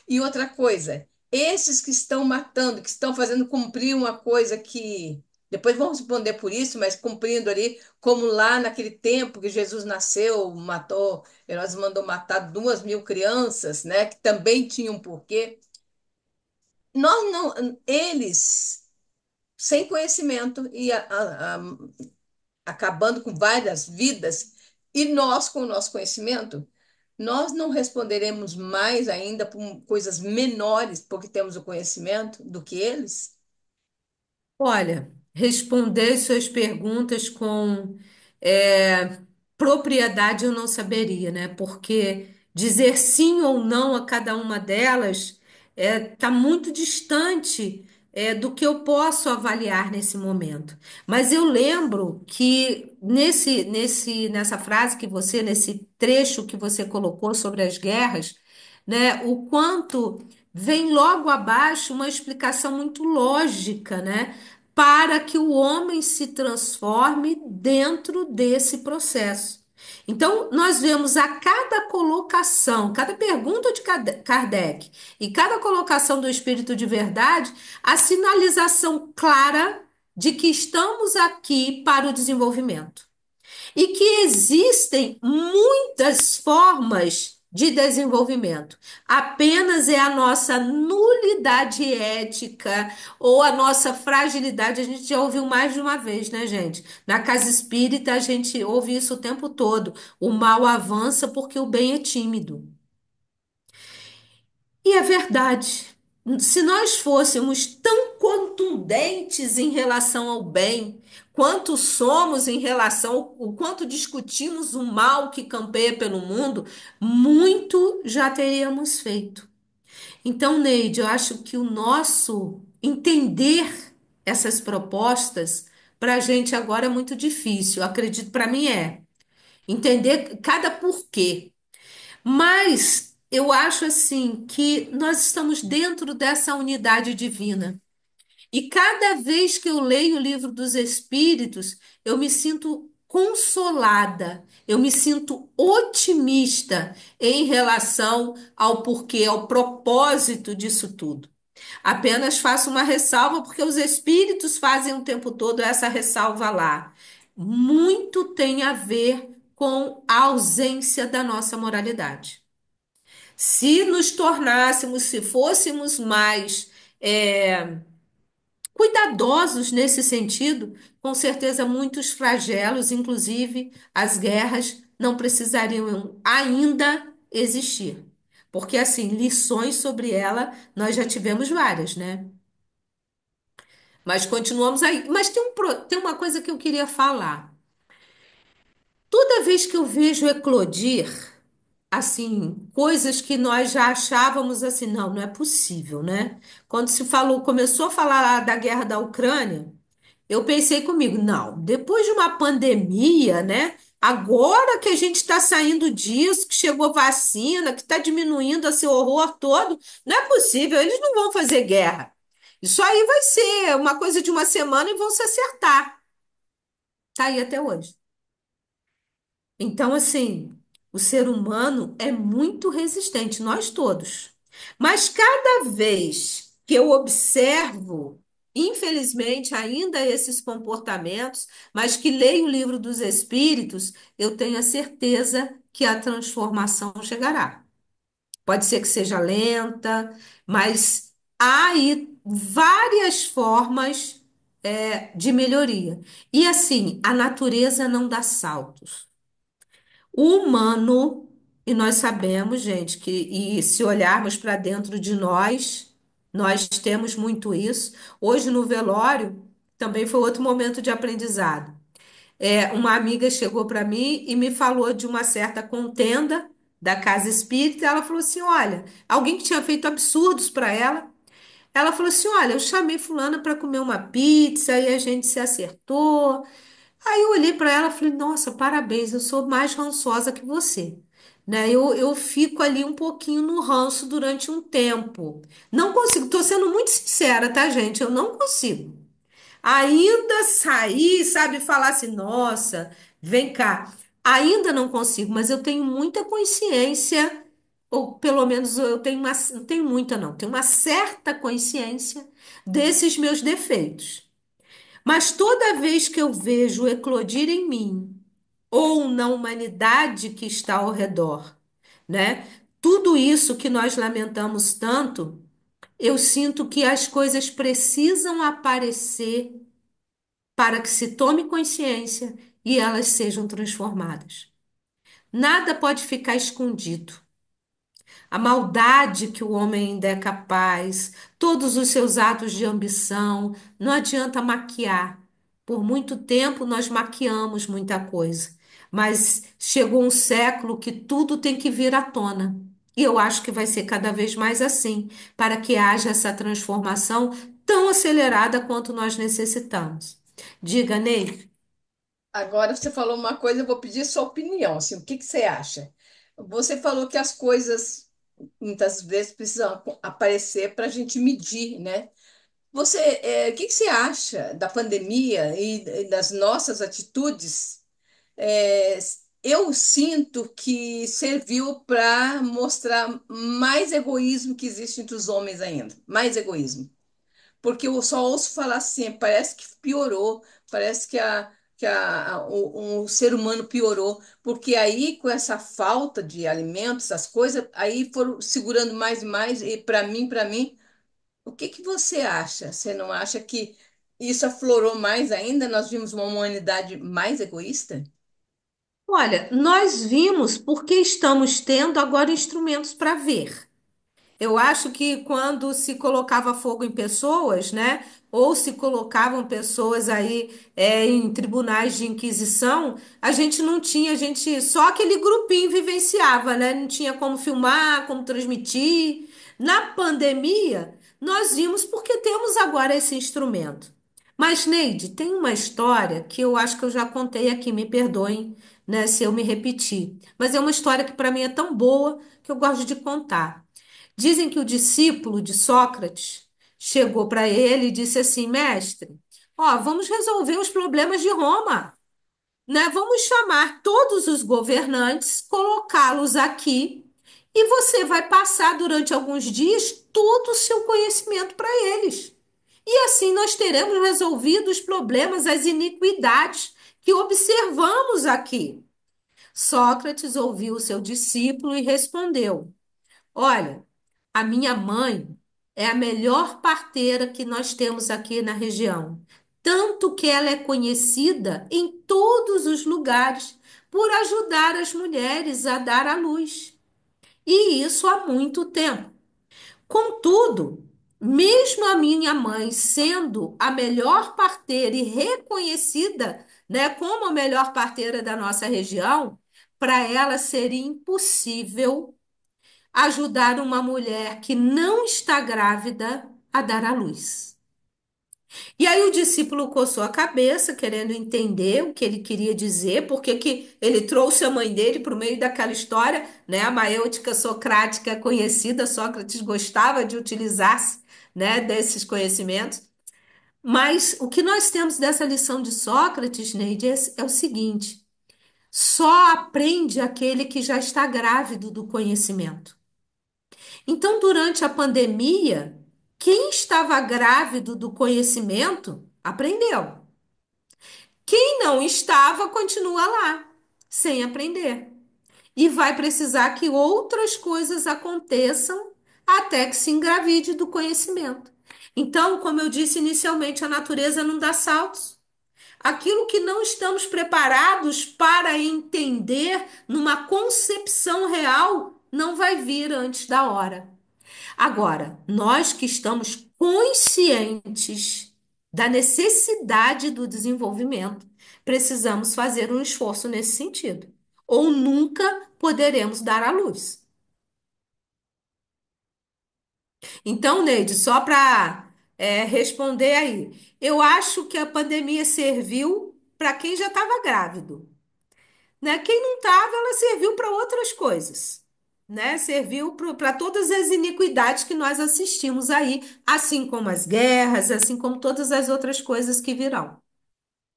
E outra coisa, esses que estão matando, que estão fazendo cumprir uma coisa que depois vão responder por isso, mas cumprindo ali, como lá naquele tempo que Jesus nasceu, matou, Herodes mandou matar duas mil crianças, né? Que também tinham um porquê. Nós não, eles, sem conhecimento e a, a, a, acabando com várias vidas, e nós com o nosso conhecimento, nós não responderemos mais ainda por coisas menores, porque temos o conhecimento do que eles? Olha, responder suas perguntas com é, propriedade eu não saberia, né? Porque dizer sim ou não a cada uma delas está é, muito distante é, do que eu posso avaliar nesse momento. Mas eu lembro que nesse, nesse, nessa frase que você, nesse trecho que você colocou sobre as guerras, né? O quanto vem logo abaixo uma explicação muito lógica, né? Para que o homem se transforme dentro desse processo. Então, nós vemos a cada colocação, cada pergunta de Kardec e cada colocação do Espírito de Verdade, a sinalização clara de que estamos aqui para o desenvolvimento e que existem muitas formas de desenvolvimento. Apenas é a nossa nulidade ética ou a nossa fragilidade. A gente já ouviu mais de uma vez, né, gente? Na casa espírita, a gente ouve isso o tempo todo. O mal avança porque o bem é tímido. E é verdade. Se nós fôssemos tão contundentes em relação ao bem, quanto somos em relação, o quanto discutimos o mal que campeia pelo mundo, muito já teríamos feito. Então, Neide, eu acho que o nosso entender essas propostas para a gente agora é muito difícil, acredito, para mim é. Entender cada porquê. Mas eu acho assim que nós estamos dentro dessa unidade divina. E cada vez que eu leio o livro dos Espíritos, eu me sinto consolada, eu me sinto otimista em relação ao porquê, ao propósito disso tudo. Apenas faço uma ressalva, porque os espíritos fazem o tempo todo essa ressalva lá. Muito tem a ver com a ausência da nossa moralidade. Se nos tornássemos, se fôssemos mais. É, cuidadosos nesse sentido, com certeza muitos flagelos, inclusive as guerras, não precisariam ainda existir. Porque, assim, lições sobre ela nós já tivemos várias, né? Mas continuamos aí. Mas tem, um, tem uma coisa que eu queria falar. Toda vez que eu vejo eclodir, assim, coisas que nós já achávamos assim, não, não é possível, né? Quando se falou, começou a falar lá da guerra da Ucrânia, eu pensei comigo, não, depois de uma pandemia, né? Agora que a gente está saindo disso, que chegou vacina, que está diminuindo esse assim, horror todo, não é possível, eles não vão fazer guerra. Isso aí vai ser uma coisa de uma semana e vão se acertar. Tá aí até hoje. Então, assim, o ser humano é muito resistente, nós todos. Mas cada vez que eu observo, infelizmente, ainda esses comportamentos, mas que leio o livro dos Espíritos, eu tenho a certeza que a transformação chegará. Pode ser que seja lenta, mas há aí várias formas, é, de melhoria. E assim, a natureza não dá saltos humano, e nós sabemos, gente, que e se olharmos para dentro de nós, nós temos muito isso. Hoje no velório também foi outro momento de aprendizado. É, uma amiga chegou para mim e me falou de uma certa contenda da casa espírita. Ela falou assim: Olha, alguém que tinha feito absurdos para ela. Ela falou assim: Olha, eu chamei Fulana para comer uma pizza e a gente se acertou. Aí eu olhei para ela e falei, nossa, parabéns, eu sou mais rançosa que você. Né? Eu, eu fico ali um pouquinho no ranço durante um tempo. Não consigo, tô sendo muito sincera, tá, gente? Eu não consigo. Ainda sair, sabe, falar assim, nossa, vem cá. Ainda não consigo, mas eu tenho muita consciência, ou pelo menos eu tenho uma, não tenho muita, não, tenho uma certa consciência desses meus defeitos. Mas toda vez que eu vejo eclodir em mim ou na humanidade que está ao redor, né? Tudo isso que nós lamentamos tanto, eu sinto que as coisas precisam aparecer para que se tome consciência e elas sejam transformadas. Nada pode ficar escondido a maldade que o homem ainda é capaz, todos os seus atos de ambição. Não adianta maquiar. Por muito tempo nós maquiamos muita coisa, mas chegou um século que tudo tem que vir à tona. E eu acho que vai ser cada vez mais assim, para que haja essa transformação tão acelerada quanto nós necessitamos. Diga, Ney. Agora você falou uma coisa, eu vou pedir sua opinião, assim, o que que você acha? Você falou que as coisas muitas vezes precisam aparecer para a gente medir, né? Você, é, o que, você acha da pandemia e, e das nossas atitudes? É, eu sinto que serviu para mostrar mais egoísmo que existe entre os homens ainda, mais egoísmo. Porque eu só ouço falar assim, parece que piorou, parece que a, que a, o, o, ser humano piorou, porque aí com essa falta de alimentos, essas coisas, aí foram segurando mais e mais, e para mim, para mim, o que, que você acha? Você não acha que isso aflorou mais ainda? Nós vimos uma humanidade mais egoísta? Olha, nós vimos porque estamos tendo agora instrumentos para ver. Eu acho que quando se colocava fogo em pessoas, né, ou se colocavam pessoas aí é, em tribunais de inquisição, a gente não tinha, a gente só aquele grupinho vivenciava, né? Não tinha como filmar, como transmitir. Na pandemia, nós vimos porque temos agora esse instrumento. Mas, Neide, tem uma história que eu acho que eu já contei aqui, me perdoem, né, se eu me repetir. Mas é uma história que para mim é tão boa que eu gosto de contar. Dizem que o discípulo de Sócrates chegou para ele e disse assim: mestre, ó, vamos resolver os problemas de Roma. Né? Vamos chamar todos os governantes, colocá-los aqui, e você vai passar durante alguns dias todo o seu conhecimento para eles. E assim nós teremos resolvido os problemas, as iniquidades que observamos aqui. Sócrates ouviu o seu discípulo e respondeu: Olha, a minha mãe é a melhor parteira que nós temos aqui na região. Tanto que ela é conhecida em todos os lugares por ajudar as mulheres a dar à luz. E isso há muito tempo. Contudo, mesmo a minha mãe sendo a melhor parteira e reconhecida, né, como a melhor parteira da nossa região, para ela seria impossível ajudar uma mulher que não está grávida a dar à luz. E aí o discípulo coçou a cabeça, querendo entender o que ele queria dizer, porque que ele trouxe a mãe dele para o meio daquela história, né? A maêutica socrática conhecida, Sócrates gostava de utilizar-se, né, desses conhecimentos. Mas o que nós temos dessa lição de Sócrates, Neide, é, é o seguinte: só aprende aquele que já está grávido do conhecimento. Então, durante a pandemia, quem estava grávido do conhecimento aprendeu. Quem não estava continua lá, sem aprender. E vai precisar que outras coisas aconteçam até que se engravide do conhecimento. Então, como eu disse inicialmente, a natureza não dá saltos. Aquilo que não estamos preparados para entender numa concepção real não vai vir antes da hora. Agora, nós que estamos conscientes da necessidade do desenvolvimento, precisamos fazer um esforço nesse sentido, ou nunca poderemos dar à luz. Então, Neide, só para é, responder aí, eu acho que a pandemia serviu para quem já estava grávido. Né? Quem não estava, ela serviu para outras coisas né? Serviu para todas as iniquidades que nós assistimos aí, assim como as guerras, assim como todas as outras coisas que virão.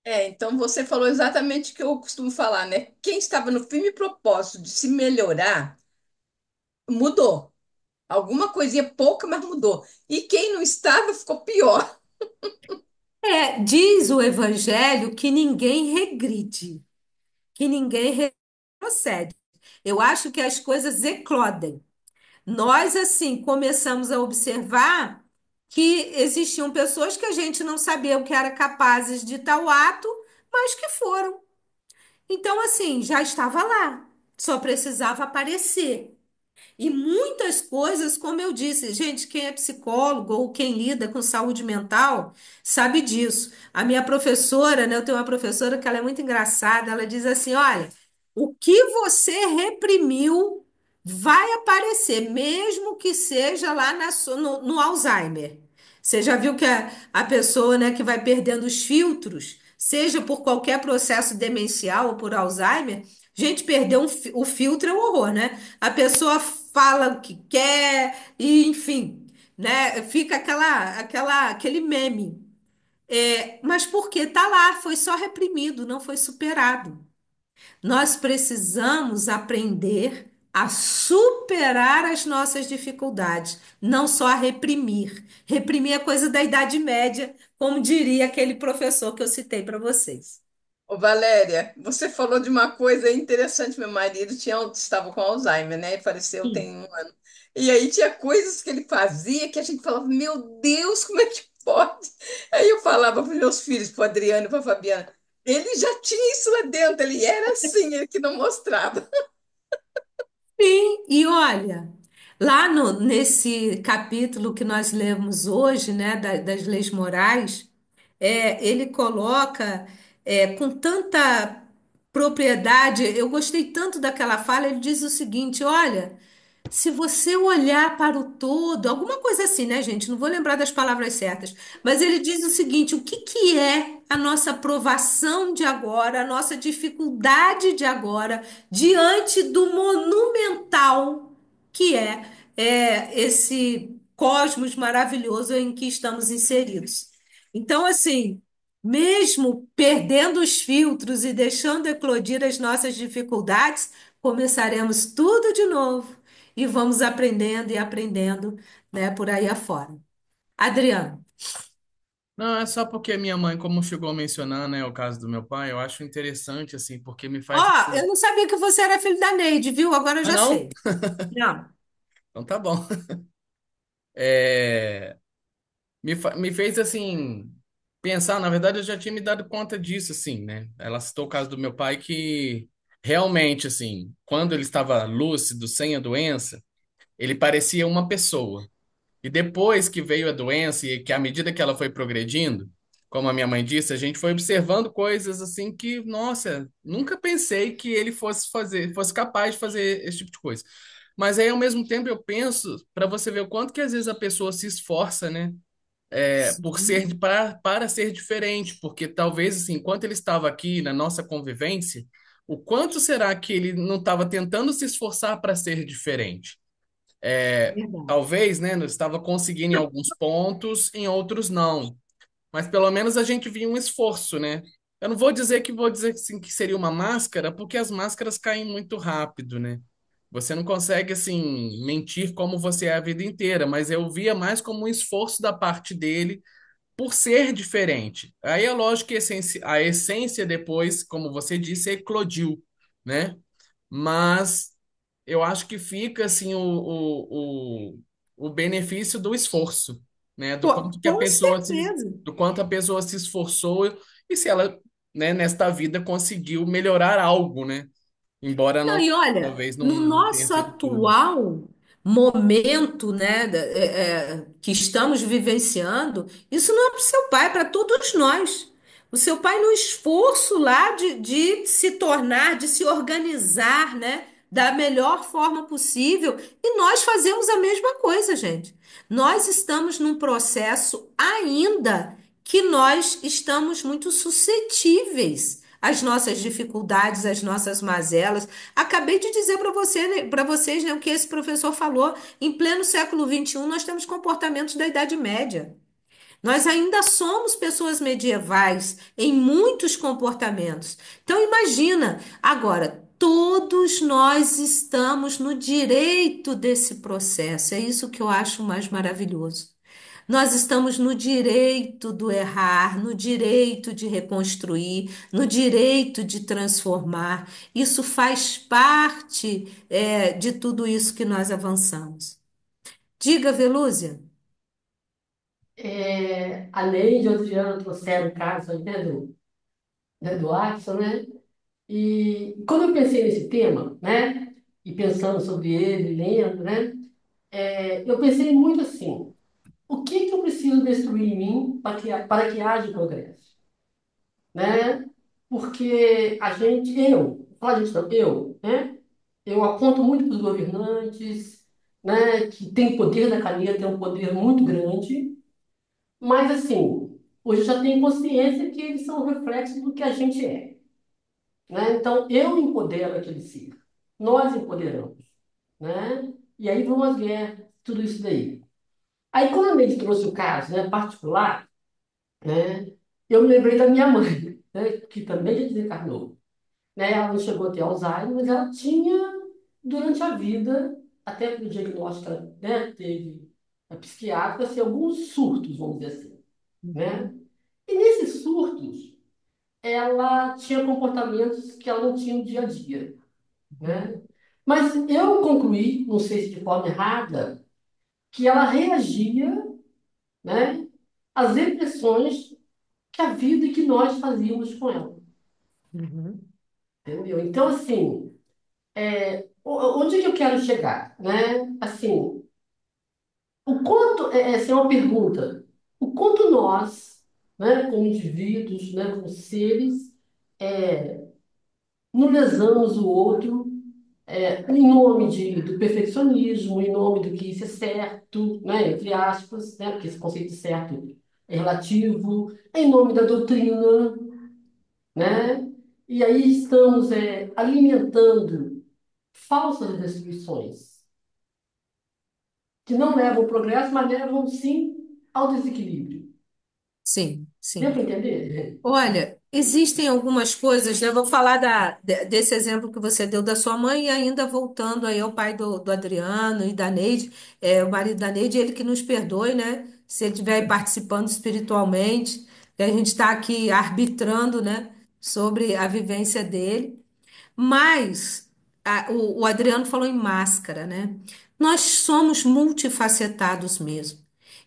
É, então você falou exatamente o que eu costumo falar, né? Quem estava no firme propósito de se melhorar mudou. Alguma coisinha pouca, mas mudou. E quem não estava ficou pior. É, diz o Evangelho que ninguém regride, que ninguém retrocede. Eu acho que as coisas eclodem. Nós, assim, começamos a observar que existiam pessoas que a gente não sabia o que era capazes de tal ato, mas que foram. Então, assim, já estava lá, só precisava aparecer. E muitas coisas, como eu disse, gente, quem é psicólogo ou quem lida com saúde mental sabe disso. A minha professora, né? Eu tenho uma professora que ela é muito engraçada, ela diz assim: olha. O que você reprimiu vai aparecer, mesmo que seja lá na no, no Alzheimer. Você já viu que a, a pessoa, né, que vai perdendo os filtros, seja por qualquer processo demencial ou por Alzheimer, gente, perder um o filtro é um horror, né? A pessoa fala o que quer e, enfim, né, fica aquela, aquela, aquele meme. É, mas quê? tá lá, foi só reprimido, não foi superado. Nós precisamos aprender a superar as nossas dificuldades, não só a reprimir. Reprimir é coisa da Idade Média, como diria aquele professor que eu citei para vocês. Ô Valéria, você falou de uma coisa interessante. Meu marido tinha, estava com Alzheimer, né? Ele faleceu tem um ano. E aí tinha coisas que ele fazia que a gente falava, meu Deus, como é que pode? Aí eu falava para os meus filhos, para o Adriano e para a Fabiana, ele já tinha isso lá dentro, ele era assim, ele que não mostrava. Sim, e olha, lá no, nesse capítulo que nós lemos hoje, né, da- das leis morais, é, ele coloca é, com tanta propriedade, eu gostei tanto daquela fala, ele diz o seguinte: olha. Se você olhar para o todo, alguma coisa assim, né, gente? Não vou lembrar das palavras certas, mas ele diz o seguinte: o que que é a nossa provação de agora, a nossa dificuldade de agora, diante do monumental que é, é esse cosmos maravilhoso em que estamos inseridos? Então, assim, mesmo perdendo os filtros e deixando eclodir as nossas dificuldades, começaremos tudo de novo e vamos aprendendo e aprendendo, né, por aí afora. Adriano. Não, é só porque minha mãe, como chegou a mencionar, né, o caso do meu pai, eu acho interessante, assim, porque me faz Ó, assim. eu não sabia que você era filho da Neide, viu? Agora eu Ah, já não? sei. Não. Então tá bom. É, me, fa- me fez, assim, pensar, na verdade eu já tinha me dado conta disso, assim, né? Ela citou o caso do meu pai que realmente, assim, quando ele estava lúcido, sem a doença, ele parecia uma pessoa. E depois que veio a doença e que à medida que ela foi progredindo, como a minha mãe disse, a gente foi observando coisas assim que, nossa, nunca pensei que ele fosse fazer, fosse capaz de fazer esse tipo de coisa. Mas aí, ao mesmo tempo, eu penso para você ver o quanto que às vezes a pessoa se esforça, né? É, por ser pra, para ser diferente, porque talvez assim, enquanto ele estava aqui na nossa convivência, o quanto será que ele não estava tentando se esforçar para ser diferente? É, talvez, né, não estava conseguindo em alguns pontos, em outros não. Mas pelo menos a gente via um esforço, né? Eu não vou dizer que vou dizer assim, que seria uma máscara, porque as máscaras caem muito rápido, né? Você não consegue assim mentir como você é a vida inteira, mas eu via mais como um esforço da parte dele por ser diferente. Aí é lógico que a essência, a essência depois, como você disse, é eclodiu, né? Mas eu acho que fica assim o, o, o, o benefício do esforço, né? Do quanto que a com pessoa se, certeza. do quanto a pessoa se esforçou e se ela, né, nesta vida conseguiu melhorar algo, né? Embora Não, não, e olha, talvez não no não tenha nosso sido tudo. atual, momento, né, é, é, que estamos vivenciando, isso não é para o seu pai, é para todos nós. O seu pai, no esforço lá de, de se tornar, de se organizar, né, da melhor forma possível, e nós fazemos a mesma coisa, gente. Nós estamos num processo ainda que nós estamos muito suscetíveis as nossas dificuldades, as nossas mazelas. Acabei de dizer para você, né, para vocês né, o que esse professor falou. Em pleno século XXI, nós temos comportamentos da Idade Média. Nós ainda somos pessoas medievais em muitos comportamentos. Então, imagina, agora, todos nós estamos no direito desse processo. É isso que eu acho mais maravilhoso. Nós estamos no direito do errar, no direito de reconstruir, no direito de transformar. Isso faz parte, é, de tudo isso que nós avançamos. Diga, Velúzia. É, a outro dia, trouxeram o caso né, do, né, do Watson, né? E quando eu pensei nesse tema, né? E pensando sobre ele, lendo, né? É, eu pensei muito assim, o que, que eu preciso destruir em mim para que, para que haja progresso? Né? Porque a gente, eu, fala a gente não, eu, né? Eu aponto muito para os governantes, né, que tem poder da caneta, têm um poder muito grande, mas assim, hoje eu já tenho consciência que eles são reflexos do que a gente é. Né? Então, eu empodero aquele ser, nós empoderamos. Né? E aí vamos ver tudo isso daí. Aí, quando a trouxe o caso, né, particular, né, eu me lembrei da minha mãe, né, que também já desencarnou. Né, ela não chegou a ter Alzheimer, mas ela tinha, durante a vida, até que o diagnóstico né, teve a psiquiatra, assim, alguns surtos, vamos dizer assim. Né? E nesses surtos, ela tinha comportamentos que ela não tinha no dia a dia. Né? Mas eu concluí, não sei se de forma errada, que ela reagia né, às impressões que a vida e que nós fazíamos com ela. Uhum. Entendeu? Então, assim, é, onde é que eu quero chegar? Né? Assim, o quanto, é, essa é uma pergunta, o quanto nós, né, como indivíduos, né, como seres, é, não lesamos o outro é, em nome de, do perfeccionismo, em nome do que isso é certo, né, entre aspas, né, porque esse conceito certo é relativo, é em nome da doutrina, né? E aí estamos é, alimentando falsas destruições que não levam ao progresso, mas levam sim ao desequilíbrio. Sim, sim. Deu para entender? Olha, Existem algumas coisas, né? vou falar da, desse exemplo que você deu da sua mãe e ainda voltando aí ao pai do, do Adriano e da Neide, é, o marido da Neide, ele que nos perdoe, né? Se ele estiver participando espiritualmente, que a gente está aqui arbitrando, né? Sobre a vivência dele. Mas a- o, o Adriano falou em máscara, né? Nós somos multifacetados mesmo.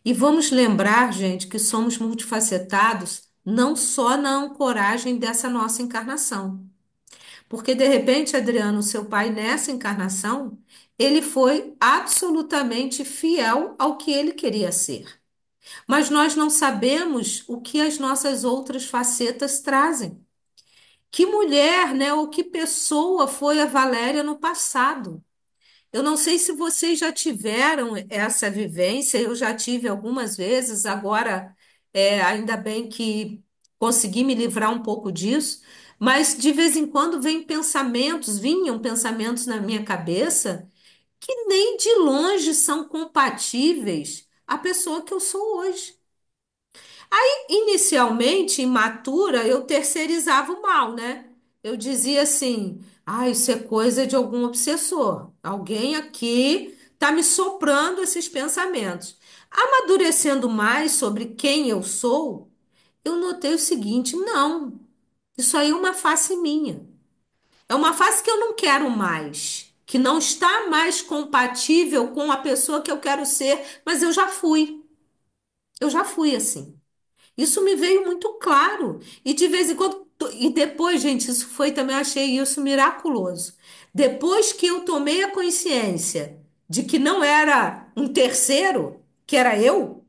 E vamos lembrar, gente, que somos multifacetados não só na ancoragem dessa nossa encarnação. Porque de repente, Adriano, seu pai nessa encarnação, ele foi absolutamente fiel ao que ele queria ser. Mas nós não sabemos o que as nossas outras facetas trazem. Que mulher, né, ou que pessoa foi a Valéria no passado? Eu não sei se vocês já tiveram essa vivência, eu já tive algumas vezes, agora é, ainda bem que consegui me livrar um pouco disso, mas de vez em quando vem pensamentos, vinham pensamentos na minha cabeça que nem de longe são compatíveis à pessoa que eu sou hoje. Aí, Inicialmente, imatura, eu terceirizava o mal, né? Eu dizia assim: ah, isso é coisa de algum obsessor. Alguém aqui tá me soprando esses pensamentos. Amadurecendo mais sobre quem eu sou, eu notei o seguinte: não, isso aí é uma face minha. É uma face que eu não quero mais, que não está mais compatível com a pessoa que eu quero ser, mas eu já fui. Eu já fui assim. Isso me veio muito claro. E de vez em quando. E depois, gente, isso foi também, eu achei isso miraculoso. Depois que eu tomei a consciência de que não era um terceiro, que era eu,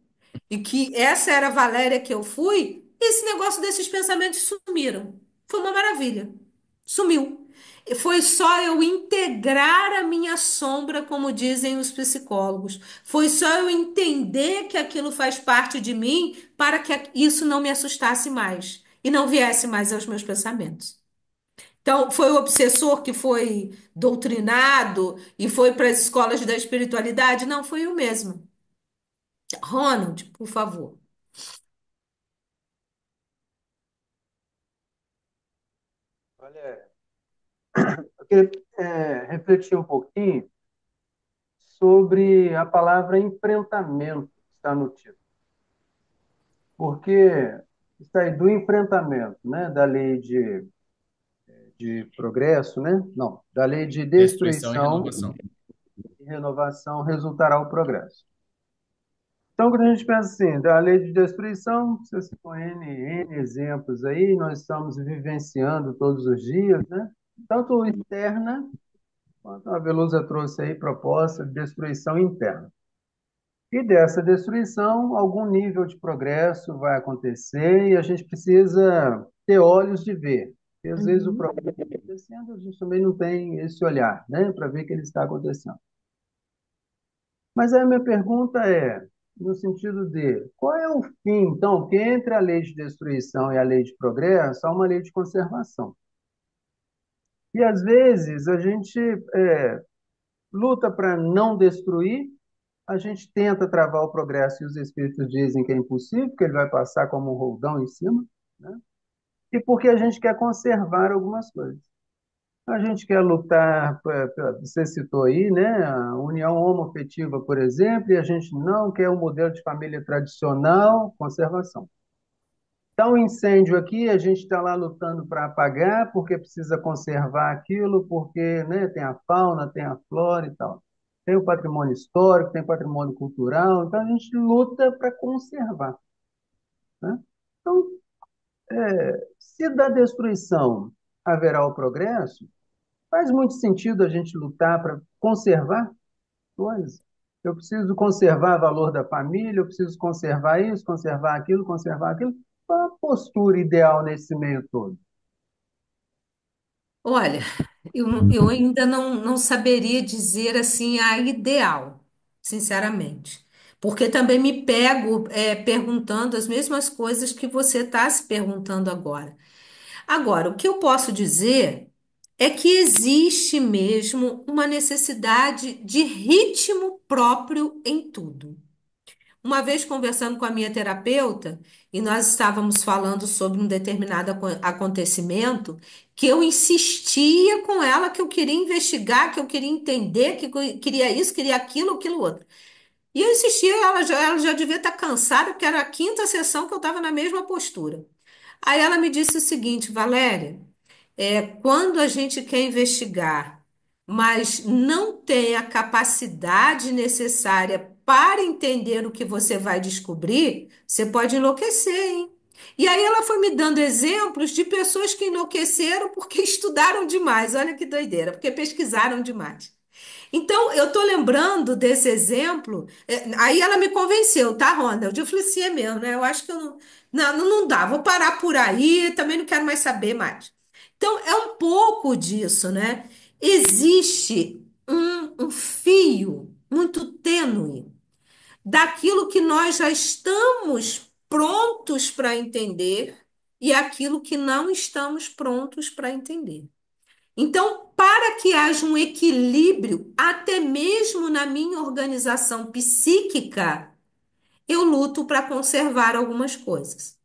e que essa era a Valéria que eu fui, esse negócio desses pensamentos sumiram. Foi uma maravilha. Sumiu. Foi só eu integrar a minha sombra, como dizem os psicólogos. Foi só eu entender que aquilo faz parte de mim para que isso não me assustasse mais e não viesse mais aos meus pensamentos. Então, foi o obsessor que foi doutrinado e foi para as escolas da espiritualidade? Não, foi eu mesma. Ronald, por favor. Olha, eu queria é, refletir um pouquinho sobre a palavra enfrentamento que está no título. Porque está aí do enfrentamento, né, da lei de, de progresso, né? Não, da lei de destruição, destruição renovação. E renovação resultará o progresso. Então, quando a gente pensa assim, da lei de destruição, você citou N, N exemplos aí, nós estamos vivenciando todos os dias, né? tanto interna quanto a Veluza trouxe aí proposta de destruição interna. E dessa destruição, algum nível de progresso vai acontecer e a gente precisa ter olhos de ver. Porque às uhum. vezes o uhum. progresso está acontecendo, a gente também não tem esse olhar né? para ver que ele está acontecendo. Mas aí a minha pergunta é: no sentido de qual é o fim, então, que entre a lei de destruição e a lei de progresso há uma lei de conservação. E às vezes a gente é, luta para não destruir, a gente tenta travar o progresso e os espíritos dizem que é impossível, que ele vai passar como um roldão em cima, né? e porque a gente quer conservar algumas coisas. A gente quer lutar, é, é, você citou aí, né, a união homoafetiva, por exemplo, e a gente não quer o um modelo de família tradicional, conservação. Está um incêndio aqui, a gente está lá lutando para apagar, porque precisa conservar aquilo, porque né, tem a fauna, tem a flora e tal. Tem o patrimônio histórico, tem patrimônio cultural, então a gente luta para conservar. Né? Então, é, se da destruição haverá o progresso, Faz muito sentido a gente lutar para conservar coisas. Eu preciso conservar o valor da família, eu preciso conservar isso, conservar aquilo, conservar aquilo. Qual a postura ideal nesse meio todo? Olha, eu, eu ainda não, não saberia dizer assim a ideal, sinceramente. Porque também me pego é, perguntando as mesmas coisas que você está se perguntando agora. Agora, o que eu posso dizer é que existe mesmo uma necessidade de ritmo próprio em tudo. Uma vez conversando com a minha terapeuta, e nós estávamos falando sobre um determinado acontecimento, que eu insistia com ela que eu queria investigar, que eu queria entender, que eu queria isso, queria aquilo, aquilo outro. E eu insistia, ela já, ela já devia estar cansada, porque era a quinta sessão que eu estava na mesma postura. Aí ela me disse o seguinte, Valéria, é, quando a gente quer investigar, mas não tem a capacidade necessária para entender o que você vai descobrir, você pode enlouquecer, hein? E aí ela foi me dando exemplos de pessoas que enlouqueceram porque estudaram demais. Olha que doideira, porque pesquisaram demais. Então, eu tô lembrando desse exemplo. É, aí ela me convenceu, tá, Ronald? Eu falei assim, é mesmo, né? Eu acho que eu não, não, não dá, vou parar por aí, também não quero mais saber mais. Então, é um pouco disso, né? Existe um, um fio muito tênue daquilo que nós já estamos prontos para entender e aquilo que não estamos prontos para entender. Então, para que haja um equilíbrio, até mesmo na minha organização psíquica, eu luto para conservar algumas coisas.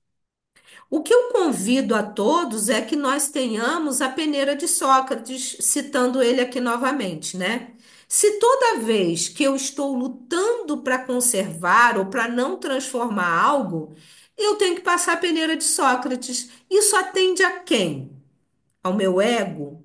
O que eu convido a todos é que nós tenhamos a peneira de Sócrates, citando ele aqui novamente, né? Se toda vez que eu estou lutando para conservar ou para não transformar algo, eu tenho que passar a peneira de Sócrates, isso atende a quem? Ao meu ego?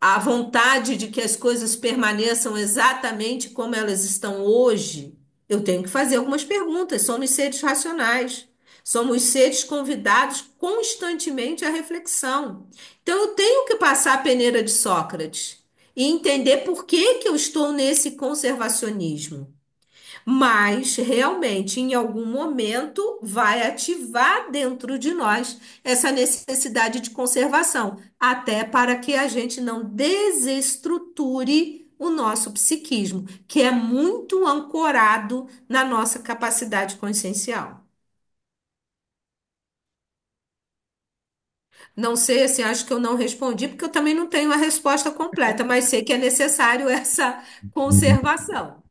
A vontade de que as coisas permaneçam exatamente como elas estão hoje? Eu tenho que fazer algumas perguntas, somos seres racionais. Somos seres convidados constantemente à reflexão. Então, eu tenho que passar a peneira de Sócrates e entender por que que eu estou nesse conservacionismo. Mas realmente, em algum momento, vai ativar dentro de nós essa necessidade de conservação, até para que a gente não desestruture o nosso psiquismo, que é muito ancorado na nossa capacidade consciencial. Não sei, assim, acho que eu não respondi, porque eu também não tenho a resposta completa, mas sei que é necessário essa conservação.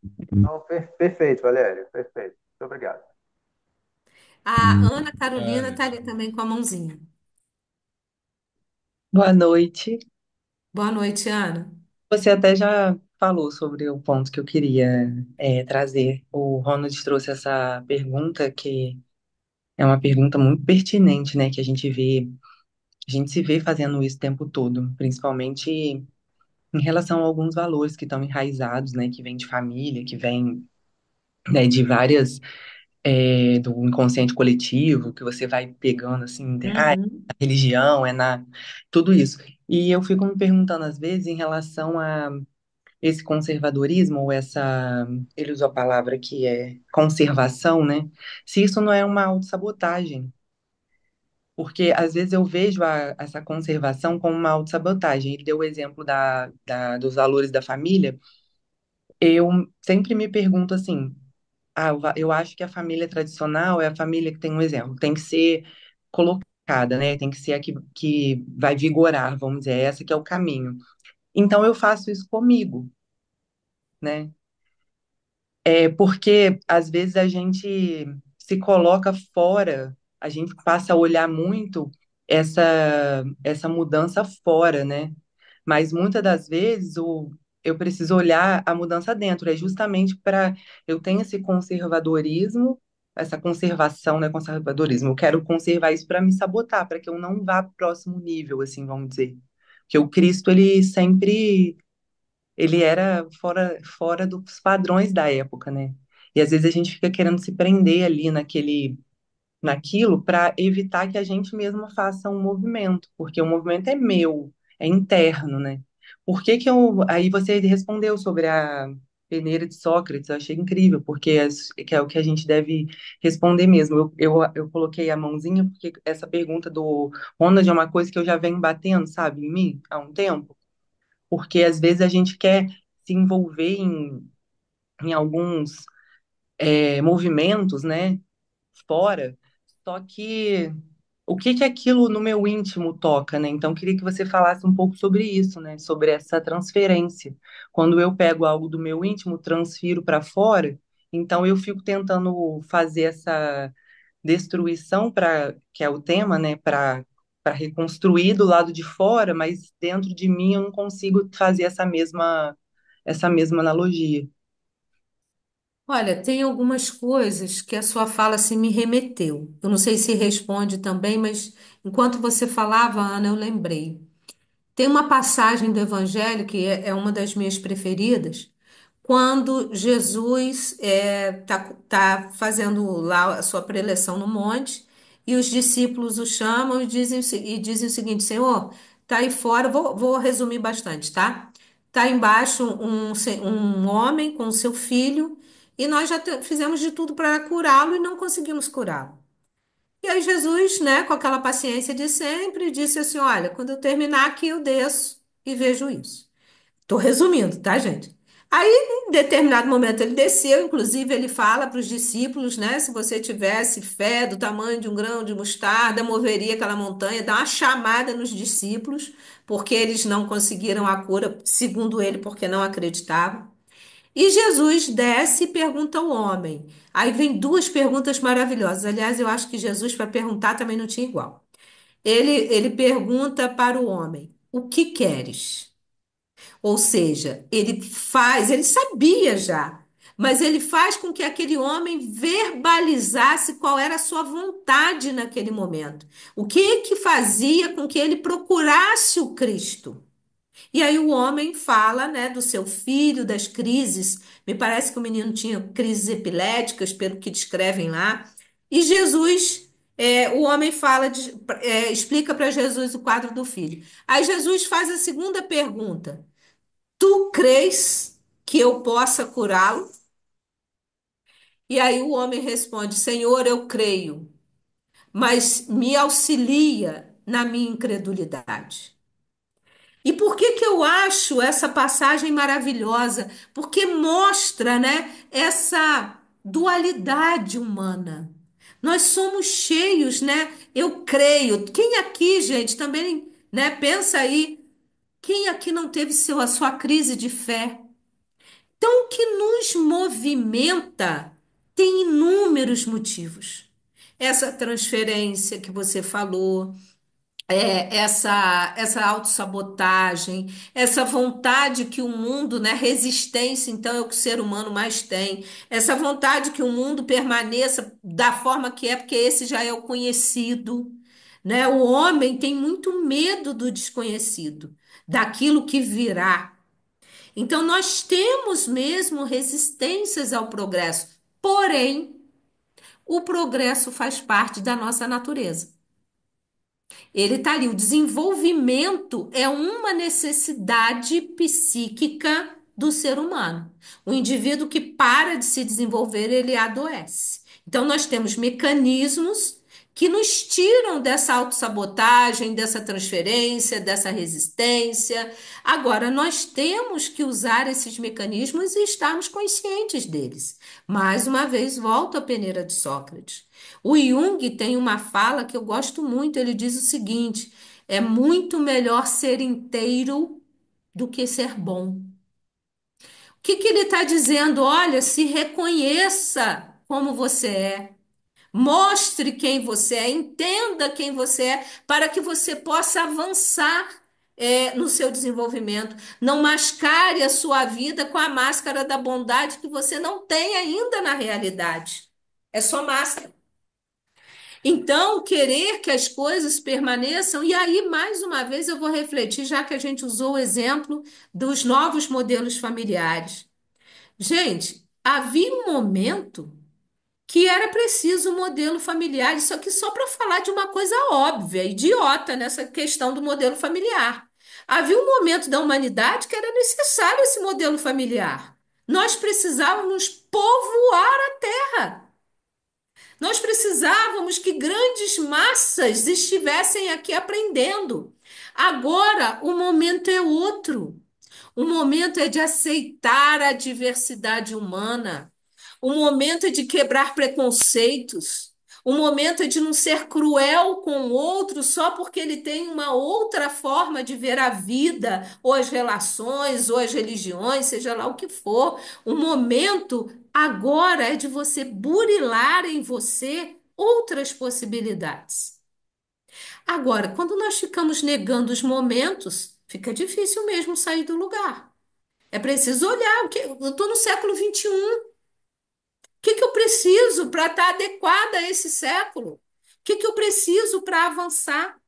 perfeito, Valério, perfeito. Muito obrigado. A Ana Carolina está ali também com a mãozinha. Boa noite. Boa noite, Ana. Você até já falou sobre o ponto que eu queria é, trazer. O Ronald trouxe essa pergunta que é uma pergunta muito pertinente, né? Que a gente vê a gente se vê fazendo isso o tempo todo, principalmente em relação a alguns valores que estão enraizados, né, que vêm de família, que vêm né, de várias é, do inconsciente coletivo, que você vai pegando assim, de- ah, é uhum. na religião, é na tudo isso. E eu fico me perguntando às vezes em relação a esse conservadorismo ou essa, ele usou a palavra que é conservação, né? Se isso não é uma autossabotagem, porque às vezes eu vejo a, essa conservação como uma autossabotagem. Ele deu o exemplo da, da, dos valores da família. Eu sempre me pergunto assim: ah, eu acho que a família tradicional é a família que tem um exemplo, tem que ser colocada, né? Tem que ser a que, que vai vigorar, vamos dizer, essa que é o caminho. Então eu faço isso comigo, né? É porque às vezes a gente se coloca fora a gente passa a olhar muito essa, essa mudança fora, né? Mas muitas das vezes o, eu preciso olhar a mudança dentro, é justamente para. Eu tenho esse conservadorismo, essa conservação, né? Conservadorismo. Eu quero conservar isso para me sabotar, para que eu não vá para o próximo nível, assim, vamos dizer. Porque o Cristo, ele sempre. Ele era fora, fora dos padrões da época, né? E às vezes a gente fica querendo se prender ali naquele naquilo para evitar que a gente mesma faça um movimento, porque o movimento é meu, é interno, né? Por que que eu... Aí você respondeu sobre a peneira de Sócrates, eu achei incrível, porque é, que é o que a gente deve responder mesmo. Eu, eu, eu coloquei a mãozinha, porque essa pergunta do Ronald é uma coisa que eu já venho batendo, sabe, em mim, há um tempo, porque às vezes a gente quer se envolver em, em alguns é, movimentos, né, fora, só que o que que aquilo no meu íntimo toca, né? Então queria que você falasse um pouco sobre isso, né? Sobre essa transferência. Quando eu pego algo do meu íntimo, transfiro para fora, então eu fico tentando fazer essa destruição para que é o tema, né, para para reconstruir do lado de fora, mas dentro de mim eu não consigo fazer essa mesma essa mesma analogia. Olha, tem algumas coisas que a sua fala se assim, me remeteu. Eu não sei se responde também, mas enquanto você falava, Ana, eu lembrei. Tem uma passagem do Evangelho que é, é uma das minhas preferidas, quando Jesus está é, tá fazendo lá a sua preleção no monte e os discípulos o chamam e dizem, o e dizem o seguinte: Senhor, tá aí fora, vou, vou resumir bastante, tá? Tá embaixo um, um homem com seu filho e nós já fizemos de tudo para curá-lo e não conseguimos curá-lo. E aí Jesus, né, com aquela paciência de sempre, disse assim: Olha, quando eu terminar aqui, eu desço e vejo isso. Estou resumindo, tá, gente? Aí, em determinado momento, ele desceu, inclusive, ele fala para os discípulos, né? Se você tivesse fé do tamanho de um grão de mostarda, moveria aquela montanha, dá uma chamada nos discípulos, porque eles não conseguiram a cura, segundo ele, porque não acreditavam. E Jesus desce e pergunta ao homem. Aí vem duas perguntas maravilhosas. Aliás, eu acho que Jesus, para perguntar, também não tinha igual. Ele, ele pergunta para o homem: O que queres? Ou seja, ele faz, ele sabia já, mas ele faz com que aquele homem verbalizasse qual era a sua vontade naquele momento. O que que fazia com que ele procurasse o Cristo? E aí o homem fala, né, do seu filho, das crises. Me parece que o menino tinha crises epiléticas, pelo que descrevem lá. E Jesus, é, o homem fala, de- é, explica para Jesus o quadro do filho. Aí Jesus faz a segunda pergunta: Tu crês que eu possa curá-lo? E aí o homem responde: Senhor, eu creio, mas me auxilia na minha incredulidade. E por que que eu acho essa passagem maravilhosa? Porque mostra, né, essa dualidade humana. Nós somos cheios, né? Eu creio. Quem aqui, gente, também, né, pensa aí, quem aqui não teve seu, a sua crise de fé? Então, o que nos movimenta tem inúmeros motivos. Essa transferência que você falou, é, essa essa autossabotagem, essa vontade que o mundo, né, resistência, então é o que o ser humano mais tem, essa vontade que o mundo permaneça da forma que é, porque esse já é o conhecido, né? O homem tem muito medo do desconhecido, daquilo que virá. Então nós temos mesmo resistências ao progresso, porém o progresso faz parte da nossa natureza. Ele tá ali. O desenvolvimento é uma necessidade psíquica do ser humano. O indivíduo que para de se desenvolver, ele adoece. Então, nós temos mecanismos que nos tiram dessa autossabotagem, dessa transferência, dessa resistência. Agora, nós temos que usar esses mecanismos e estarmos conscientes deles. Mais uma vez, volto à peneira de Sócrates. O Jung tem uma fala que eu gosto muito, ele diz o seguinte: é muito melhor ser inteiro do que ser bom. O que, que ele está dizendo? Olha, se reconheça como você é. Mostre quem você é, entenda quem você é, para que você possa avançar é, no seu desenvolvimento. Não mascare a sua vida com a máscara da bondade que você não tem ainda na realidade. É só máscara. Então, querer que as coisas permaneçam, e aí, mais uma vez, eu vou refletir, já que a gente usou o exemplo dos novos modelos familiares. Gente, havia um momento que era preciso o modelo familiar, isso aqui só para falar de uma coisa óbvia, idiota nessa questão do modelo familiar. Havia um momento da humanidade que era necessário esse modelo familiar. Nós precisávamos povoar a terra. Nós precisávamos que grandes massas estivessem aqui aprendendo. Agora, o momento é outro. O momento é de aceitar a diversidade humana. O momento é de quebrar preconceitos. O momento é de não ser cruel com o outro só porque ele tem uma outra forma de ver a vida, ou as relações, ou as religiões, seja lá o que for. O momento agora é de você burilar em você outras possibilidades. Agora, quando nós ficamos negando os momentos, fica difícil mesmo sair do lugar. É preciso olhar. Eu estou no século XXI que, que eu preciso para estar tá adequada a esse século? O que, que eu preciso para avançar?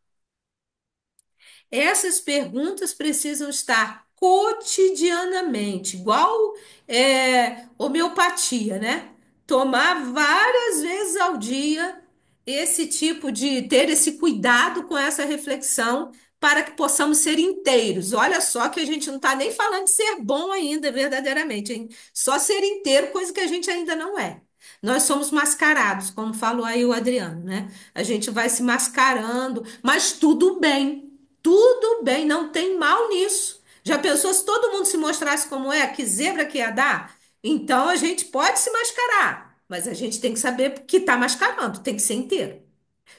Essas perguntas precisam estar cotidianamente, igual é, homeopatia, né? Tomar várias vezes ao dia esse tipo de ter esse cuidado com essa reflexão para que possamos ser inteiros. Olha só que a gente não está nem falando de ser bom ainda, verdadeiramente, hein? Só ser inteiro, coisa que a gente ainda não é. Nós somos mascarados, como falou aí o Adriano, né? A gente vai se mascarando, mas tudo bem, tudo bem, não tem mal nisso. Já pensou se todo mundo se mostrasse como é, que zebra que ia dar? Então a gente pode se mascarar, mas a gente tem que saber que está mascarando, tem que ser inteiro.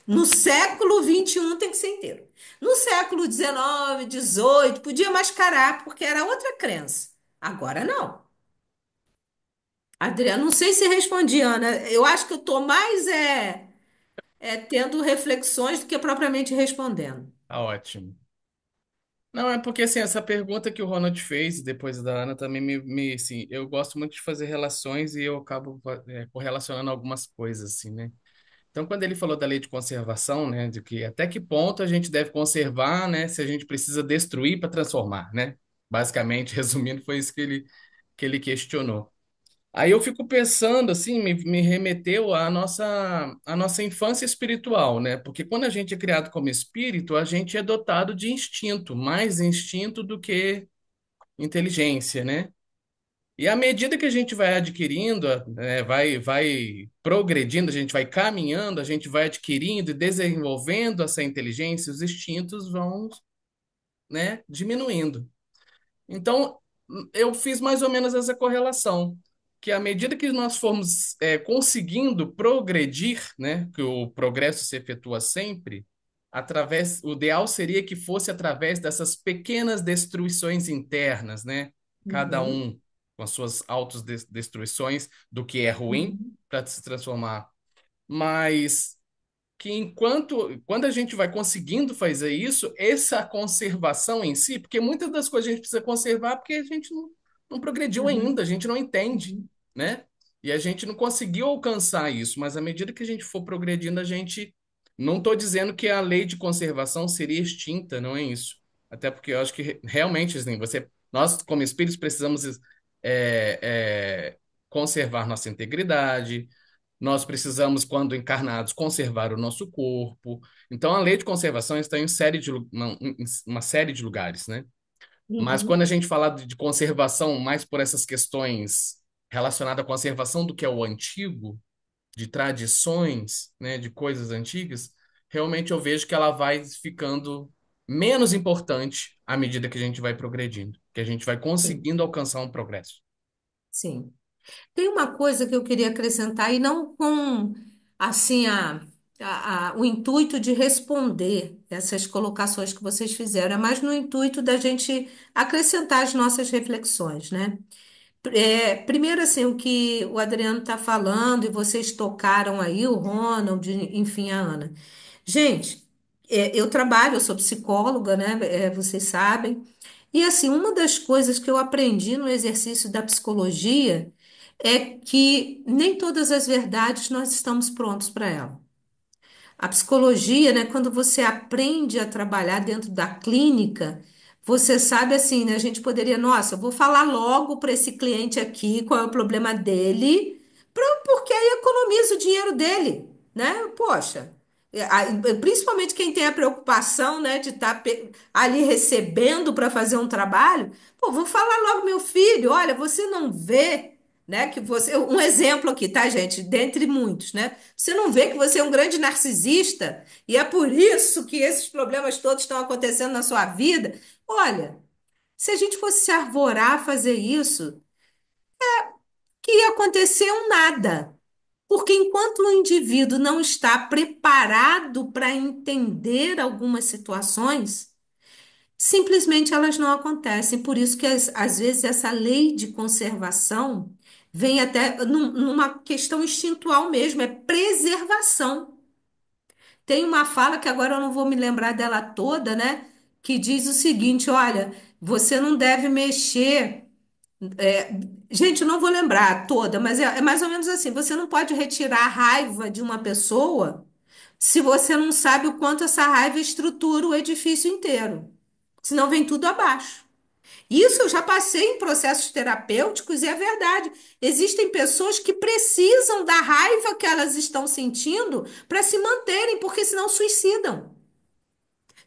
No século XXI tem que ser inteiro. No século XIX, XVIII, podia mascarar, porque era outra crença. Agora não. Adriana, não sei se respondi, Ana. Eu acho que eu estou mais é, é, tendo reflexões do que propriamente respondendo. Ah, ótimo. Não, é porque assim, essa pergunta que o Ronald fez depois da Ana também me, me assim, eu gosto muito de fazer relações e eu acabo é, correlacionando algumas coisas, assim, né? Então, quando ele falou da lei de conservação, né, de que até que ponto a gente deve conservar, né, se a gente precisa destruir para transformar, né? Basicamente, resumindo, foi isso que ele, que ele questionou. Aí eu fico pensando, assim, me, me remeteu à nossa, à nossa infância espiritual, né? Porque quando a gente é criado como espírito, a gente é dotado de instinto, mais instinto do que inteligência, né? E à medida que a gente vai adquirindo, né, vai, vai progredindo, a gente vai caminhando, a gente vai adquirindo e desenvolvendo essa inteligência, os instintos vão né, diminuindo. Então, eu fiz mais ou menos essa correlação, que à medida que nós formos é, conseguindo progredir, né, que o progresso se efetua sempre, através, o ideal seria que fosse através dessas pequenas destruições internas, né? Cada uhum. um com as suas autodestruições do que é ruim uhum. para se transformar. Mas que enquanto quando a gente vai conseguindo fazer isso, essa conservação em si, porque muitas das coisas a gente precisa conservar porque a gente não, não progrediu uhum. ainda, a gente não entende, né? E a gente não conseguiu alcançar isso, mas à medida que a gente for progredindo, a gente não estou dizendo que a lei de conservação seria extinta, não é isso. Até porque eu acho que realmente, assim, você, nós como espíritos precisamos é, é, conservar nossa integridade, nós precisamos, quando encarnados, conservar o nosso corpo. Então, a lei de conservação está em, série de, uma, uma série de lugares, né? Uhum. Mas quando a gente fala de conservação mais por essas questões relacionadas à conservação do que é o antigo, de tradições, né, de coisas antigas, realmente eu vejo que ela vai ficando menos importante à medida que a gente vai progredindo, que a gente vai conseguindo Sim. alcançar um progresso. Sim. Tem uma coisa que eu queria acrescentar, e não com assim a, a, a, o intuito de responder essas colocações que vocês fizeram, é mais no intuito da gente acrescentar as nossas reflexões, né? É, primeiro, assim, o que o Adriano está falando, e vocês tocaram aí, o Ronald, enfim, a Ana. Gente, é, eu trabalho, eu sou psicóloga, né? É, vocês sabem. E assim, uma das coisas que eu aprendi no exercício da psicologia é que nem todas as verdades nós estamos prontos para ela. A psicologia, né, quando você aprende a trabalhar dentro da clínica, você sabe assim, né, a gente poderia, nossa, eu vou falar logo para esse cliente aqui qual é o problema dele, porque aí economiza o dinheiro dele, né? Poxa, é, é, principalmente quem tem a preocupação, né, de tá estar ali recebendo para fazer um trabalho, pô, vou falar logo meu filho, olha, você não vê, né, que você, um exemplo aqui, tá, gente, dentre muitos, né? Você não vê que você é um grande narcisista e é por isso que esses problemas todos estão acontecendo na sua vida? Olha, se a gente fosse se arvorar a fazer isso, é que ia acontecer um nada. Porque enquanto o indivíduo não está preparado para entender algumas situações, simplesmente elas não acontecem. Por isso que às, vezes essa lei de conservação vem até numa questão instintual mesmo, é preservação. Tem uma fala que agora eu não vou me lembrar dela toda, né? Que diz o seguinte: olha, você não deve mexer é, gente, não vou lembrar toda, mas é, é mais ou menos assim: você não pode retirar a raiva de uma pessoa se você não sabe o quanto essa raiva estrutura o edifício inteiro, senão vem tudo abaixo. Isso eu já passei em processos terapêuticos e é verdade. Existem pessoas que precisam da raiva que elas estão sentindo para se manterem, porque senão suicidam.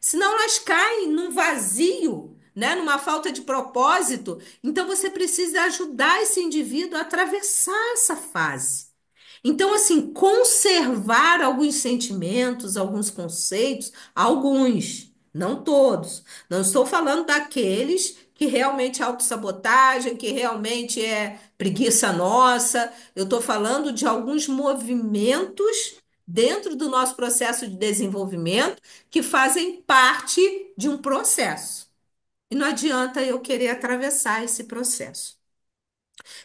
Senão elas caem num vazio né? numa falta de propósito. Então você precisa ajudar esse indivíduo a atravessar essa fase. Então, assim, conservar alguns sentimentos, alguns conceitos, alguns, não todos. Não estou falando daqueles que realmente é autossabotagem, que realmente é preguiça nossa. Eu estou falando de alguns movimentos dentro do nosso processo de desenvolvimento que fazem parte de um processo. E não adianta eu querer atravessar esse processo.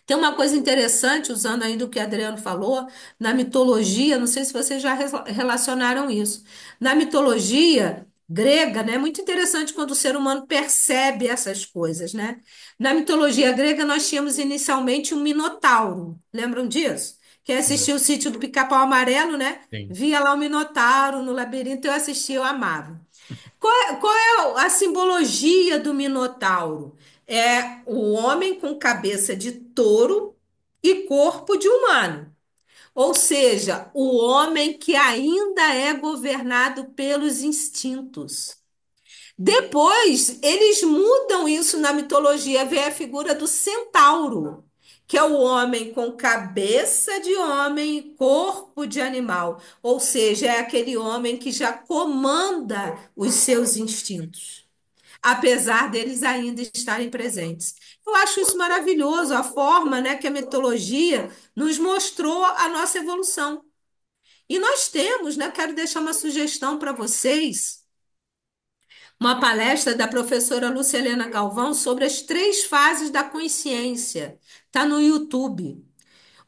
Tem uma coisa interessante, usando ainda o que Adriano falou, na mitologia, não sei se vocês já relacionaram isso. Na mitologia grega, né, é muito interessante quando o ser humano percebe essas coisas, né? Na mitologia grega, nós tínhamos inicialmente um minotauro, lembram disso? Quem assistiu o sítio do Pica-Pau Amarelo, né? Via lá o minotauro no labirinto, eu assistia, eu amava. Qual é, qual é a simbologia do Minotauro? É o homem com cabeça de touro e corpo de humano. Ou seja, o homem que ainda é governado pelos instintos. Depois, eles mudam isso na mitologia, vem a figura do centauro, que é o homem com cabeça de homem e corpo de animal, ou seja, é aquele homem que já comanda os seus instintos, apesar deles ainda estarem presentes. Eu acho isso maravilhoso, a forma, né, que a mitologia nos mostrou a nossa evolução. E nós temos, né, quero deixar uma sugestão para vocês, uma palestra da professora Lucilena Galvão sobre as três fases da consciência. Tá no YouTube.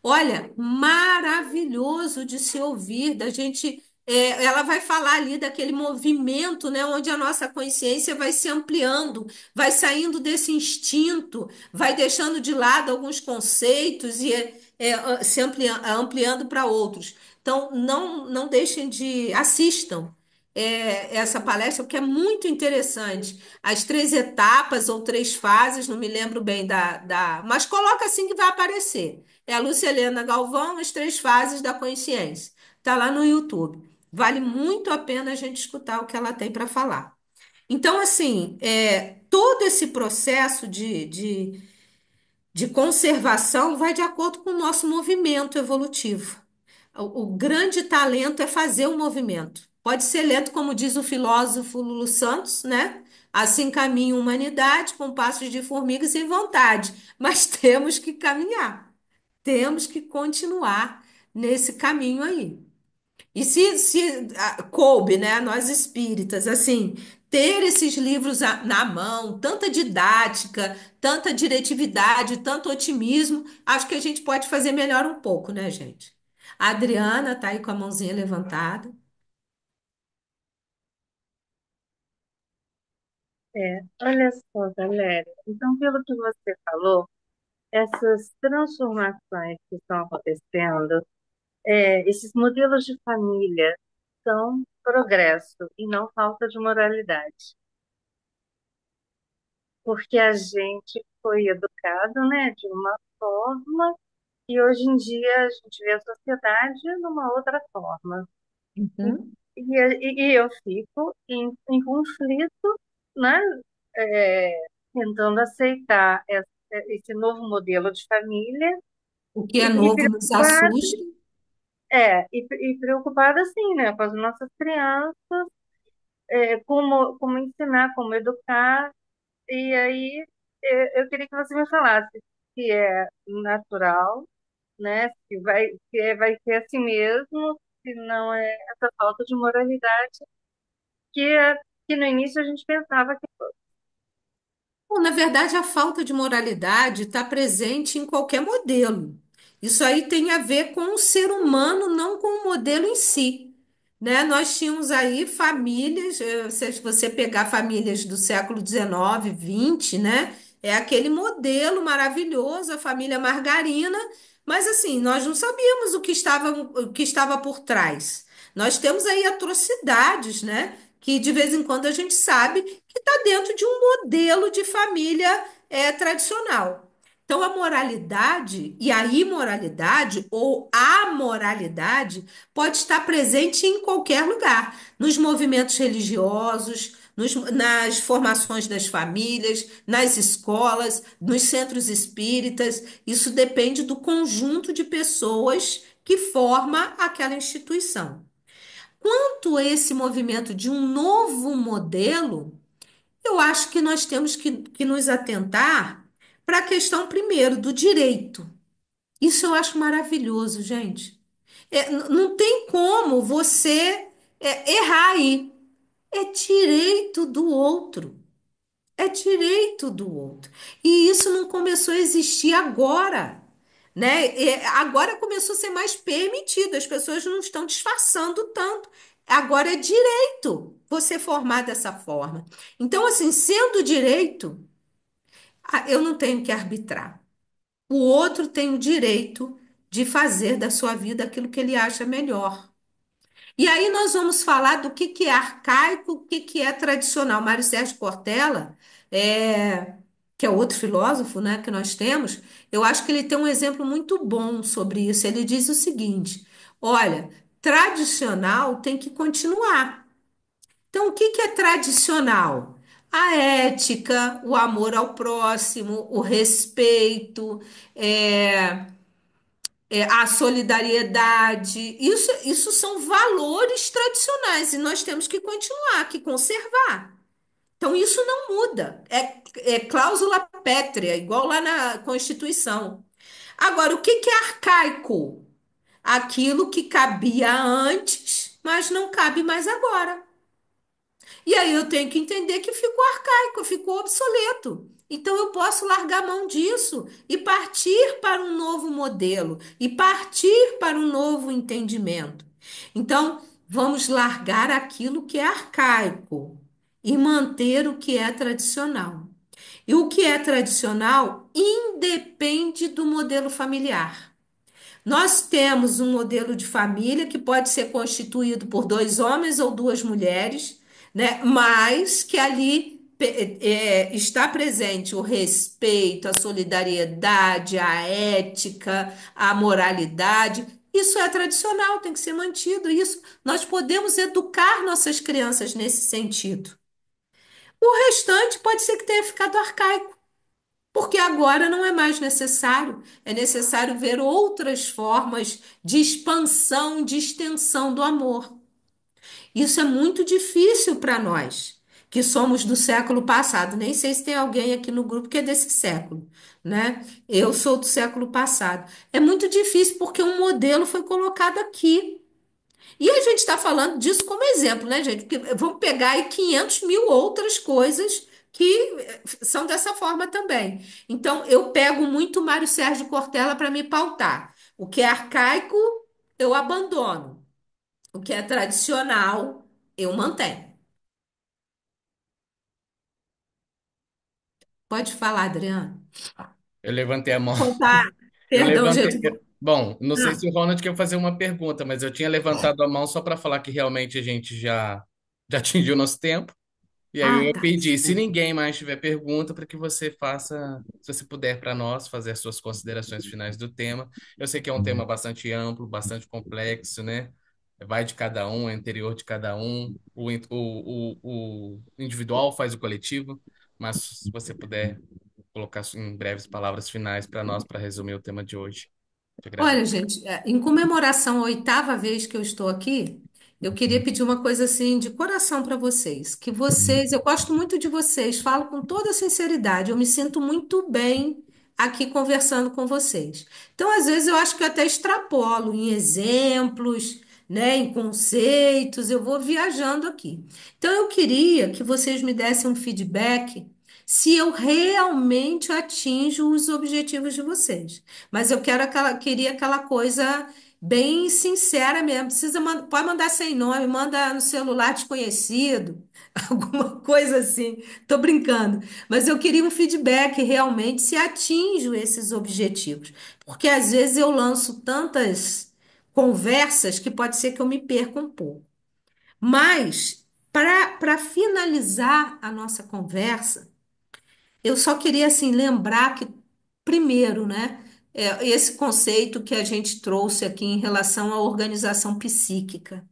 Olha, maravilhoso de se ouvir, da gente. É, ela vai falar ali daquele movimento, né, onde a nossa consciência vai se ampliando, vai saindo desse instinto, vai deixando de lado alguns conceitos e é, é se ampliando, ampliando para outros. Então, não, não deixem de. Assistam, é, essa palestra, porque é muito interessante. As três etapas ou três fases, não me lembro bem da. da mas coloca assim que vai aparecer. É a Lúcia Helena Galvão, as três fases da consciência. Está lá no YouTube. Vale muito a pena a gente escutar o que ela tem para falar. Então, assim, é, todo esse processo de, de, de conservação vai de acordo com o nosso movimento evolutivo. O, o grande talento é fazer o movimento. Pode ser lento, como diz o filósofo Lulu Santos, né? Assim caminha a humanidade com passos de formiga e sem vontade, mas temos que caminhar, temos que continuar nesse caminho aí. E se, se coube, né, nós espíritas, assim, ter esses livros na mão, tanta didática, tanta diretividade, tanto otimismo, acho que a gente pode fazer melhor um pouco, né, gente? A Adriana tá aí com a mãozinha levantada. É, olha só, Valéria. Então, pelo que você falou, essas transformações que estão acontecendo, é, esses modelos de família são progresso e não falta de moralidade. Porque a gente foi educado, né, de uma forma e hoje em dia a gente vê a sociedade numa outra forma. Uhum. E, e, e eu fico em, em conflito né, é, tentando aceitar essa, esse novo modelo de família. O que é novo nos assusta. É, e, e preocupada, sim, né, com as nossas crianças, é, como, como ensinar, como educar. E aí, eu queria que você me falasse se é natural, né? Se vai, se é, vai ser assim mesmo, se não é essa falta de moralidade que é que no início a gente pensava que na verdade, a falta de moralidade está presente em qualquer modelo. Isso aí tem a ver com o ser humano, não com o modelo em si. Né? Nós tínhamos aí famílias, eh, se você pegar famílias do século XIX, XX, né? É aquele modelo maravilhoso, a família margarina, mas assim, nós não sabíamos o que estava, o que estava por trás. Nós temos aí atrocidades, né? que de vez em quando a gente sabe que está dentro de um modelo de família é, tradicional. Então, a moralidade e a imoralidade ou a moralidade pode estar presente em qualquer lugar, nos movimentos religiosos, nos- nas formações das famílias, nas escolas, nos centros espíritas. Isso depende do conjunto de pessoas que forma aquela instituição. Quanto a esse movimento de um novo modelo, eu acho que nós temos que, que nos atentar para a questão, primeiro, do direito. Isso eu acho maravilhoso, gente. É, não tem como você é, errar aí. É direito do outro. É direito do outro. E isso não começou a existir agora né? E agora começou a ser mais permitido, as pessoas não estão disfarçando tanto. Agora é direito você formar dessa forma. Então, assim, sendo direito, eu não tenho que arbitrar. O outro tem o direito de fazer da sua vida aquilo que ele acha melhor. E aí nós vamos falar do que, que é arcaico, o que, que é tradicional. Mário Sérgio Cortella, é, que é outro filósofo, né, que nós temos, eu acho que ele tem um exemplo muito bom sobre isso. Ele diz o seguinte: olha, tradicional tem que continuar. Então, o que que é tradicional? A ética, o amor ao próximo, o respeito, é, é, a solidariedade. Isso, isso são valores tradicionais e nós temos que continuar, que conservar. Então, isso não muda. É, é cláusula pétrea, igual lá na Constituição. Agora, o que que é arcaico? Aquilo que cabia antes, mas não cabe mais agora. E aí eu tenho que entender que ficou arcaico, ficou obsoleto. Então eu posso largar mão disso e partir para um novo modelo e partir para um novo entendimento. Então, vamos largar aquilo que é arcaico e manter o que é tradicional. E o que é tradicional independe do modelo familiar. Nós temos um modelo de família que pode ser constituído por dois homens ou duas mulheres, né? mas que ali é, é, está presente o respeito, a solidariedade, a ética, a moralidade. Isso é tradicional, tem que ser mantido. Isso nós podemos educar nossas crianças nesse sentido. O restante pode ser que tenha ficado arcaico, porque agora não é mais necessário. É necessário ver outras formas de expansão, de extensão do amor. Isso é muito difícil para nós, que somos do século passado. Nem sei se tem alguém aqui no grupo que é desse século, né? Eu sou do século passado. É muito difícil porque um modelo foi colocado aqui. E a gente está falando disso como exemplo, né, gente? Porque vamos pegar aí 500 mil outras coisas que eh, são dessa forma também. Então, eu pego muito Mário Sérgio Cortella para me pautar. O que é arcaico, eu abandono. O que é tradicional, eu mantenho. Pode falar, Adriano. Eu levantei a mão. Opa, perdão, levantei, gente. Bom, não sei ah. se o Ronald quer fazer uma pergunta, mas eu tinha levantado a mão só para falar que realmente a gente já, já atingiu o nosso tempo. E aí Ah, eu tá. pedi, se ninguém mais tiver pergunta, para que você faça, se você puder, para nós, fazer as suas considerações finais do tema. Eu sei que é um tema uhum. bastante amplo, bastante complexo, né? Vai de cada um, é interior de cada um, o, o, o, o individual faz o coletivo, mas se você puder colocar em breves palavras finais para nós, para resumir o tema de hoje. Olha, gente, é, em comemoração à oitava vez que eu estou aqui, eu queria uhum. pedir uma coisa assim de coração para vocês, que vocês, uhum. eu gosto muito de vocês, falo com toda sinceridade, eu me sinto muito bem aqui conversando com vocês. Então, às vezes eu acho que eu até extrapolo em exemplos, né, em conceitos, eu vou viajando aqui. Então, eu queria que vocês me dessem um feedback se eu realmente atinjo os objetivos de vocês. Mas eu quero aquela, queria aquela coisa bem sincera mesmo. Precisa, pode mandar sem nome, manda no celular desconhecido, alguma coisa assim. Tô brincando. Mas eu queria um feedback realmente se atinjo esses objetivos. Porque às vezes eu lanço tantas conversas que pode ser que eu me perca um pouco. Mas, para para finalizar a nossa conversa, eu só queria assim lembrar que, primeiro, né, é, esse conceito que a gente trouxe aqui em relação à organização psíquica.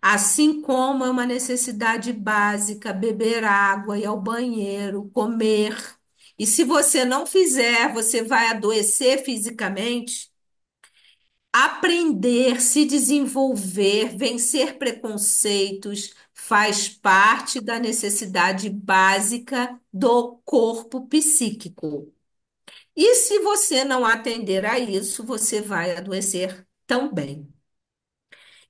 Assim como é uma necessidade básica beber água, ir ao banheiro, comer. E se você não fizer, você vai adoecer fisicamente. Aprender, se desenvolver, vencer preconceitos, faz parte da necessidade básica do corpo psíquico. E se você não atender a isso, você vai adoecer também.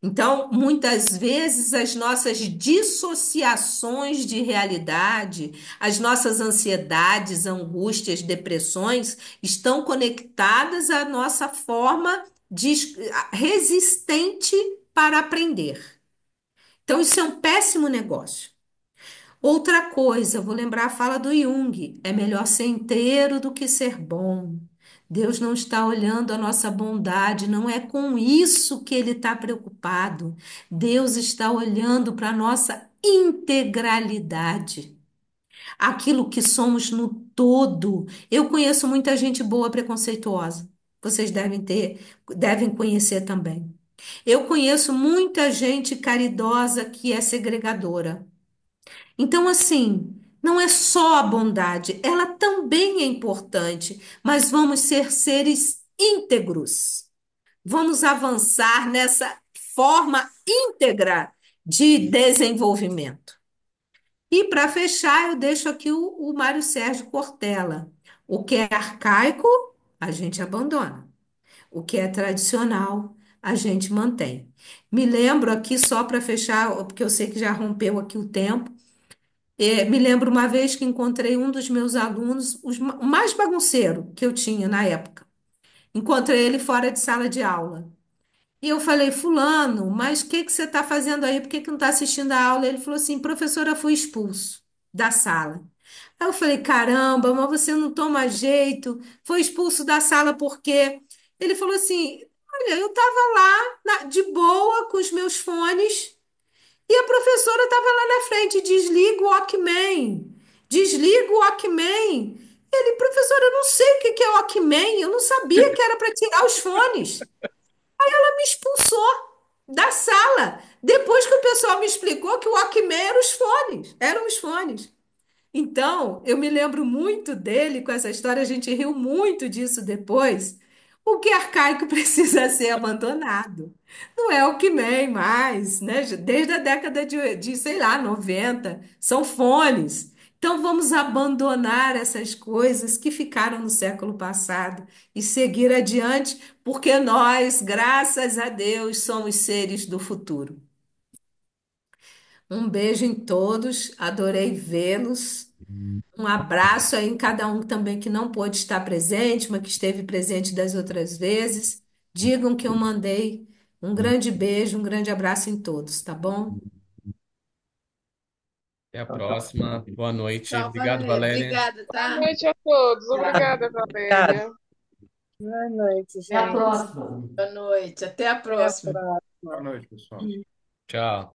Então, muitas vezes, as nossas dissociações de realidade, as nossas ansiedades, angústias, depressões, estão conectadas à nossa forma de, resistente para aprender. Então, isso é um péssimo negócio. Outra coisa, vou lembrar a fala do Jung: é melhor ser inteiro do que ser bom. Deus não está olhando a nossa bondade, não é com isso que ele está preocupado. Deus está olhando para a nossa integralidade, aquilo que somos no todo. Eu conheço muita gente boa preconceituosa, vocês devem ter, devem conhecer também. Eu conheço muita gente caridosa que é segregadora. Então, assim, não é só a bondade, ela também é importante, mas vamos ser seres íntegros. Vamos avançar nessa forma íntegra de desenvolvimento. E para fechar, eu deixo aqui o, o Mário Sérgio Cortella. O que é arcaico, a gente abandona. O que é tradicional, a gente mantém. Me lembro aqui, só para fechar, porque eu sei que já rompeu aqui o tempo, é, me lembro uma vez que encontrei um dos meus alunos, os, o mais bagunceiro que eu tinha na época. Encontrei ele fora de sala de aula. E eu falei, Fulano, mas o que que você está fazendo aí? Por que que não está assistindo a aula? Ele falou assim, professora, fui expulso da sala. Aí eu falei, caramba, mas você não toma jeito, foi expulso da sala por quê? Ele falou assim, Olha, eu estava lá na- de boa com os meus fones e a professora estava lá na frente. Desliga o Walkman. Desliga o Walkman. Ele, professora, eu não sei o que que é Walkman. Eu não sabia que era para tirar os fones. Aí Ela me expulsou da sala. Depois que o pessoal me explicou que o Walkman era os fones. Eram os fones. Então, eu me lembro muito dele com essa história, a gente riu muito disso depois, o que é arcaico precisa ser abandonado. Não é o que nem mais, né? Desde a década de, de, sei lá, 90, são fones. Então vamos abandonar essas coisas que ficaram no século passado e seguir adiante, porque nós, graças a Deus, somos seres do futuro. Um beijo em todos, adorei vê-los. Um abraço aí em cada um também que não pôde estar presente, mas que esteve presente das outras vezes. Digam que eu mandei. Um grande beijo, um grande abraço em todos, tá bom? Até a próxima. Boa noite. Tchau, Obrigado, Valéria. Valéria. Obrigada, tá? Boa noite a todos. Obrigada, Valéria. Boa noite, gente. Até a próxima. Boa noite. Até a próxima. Boa noite, pessoal. Tchau.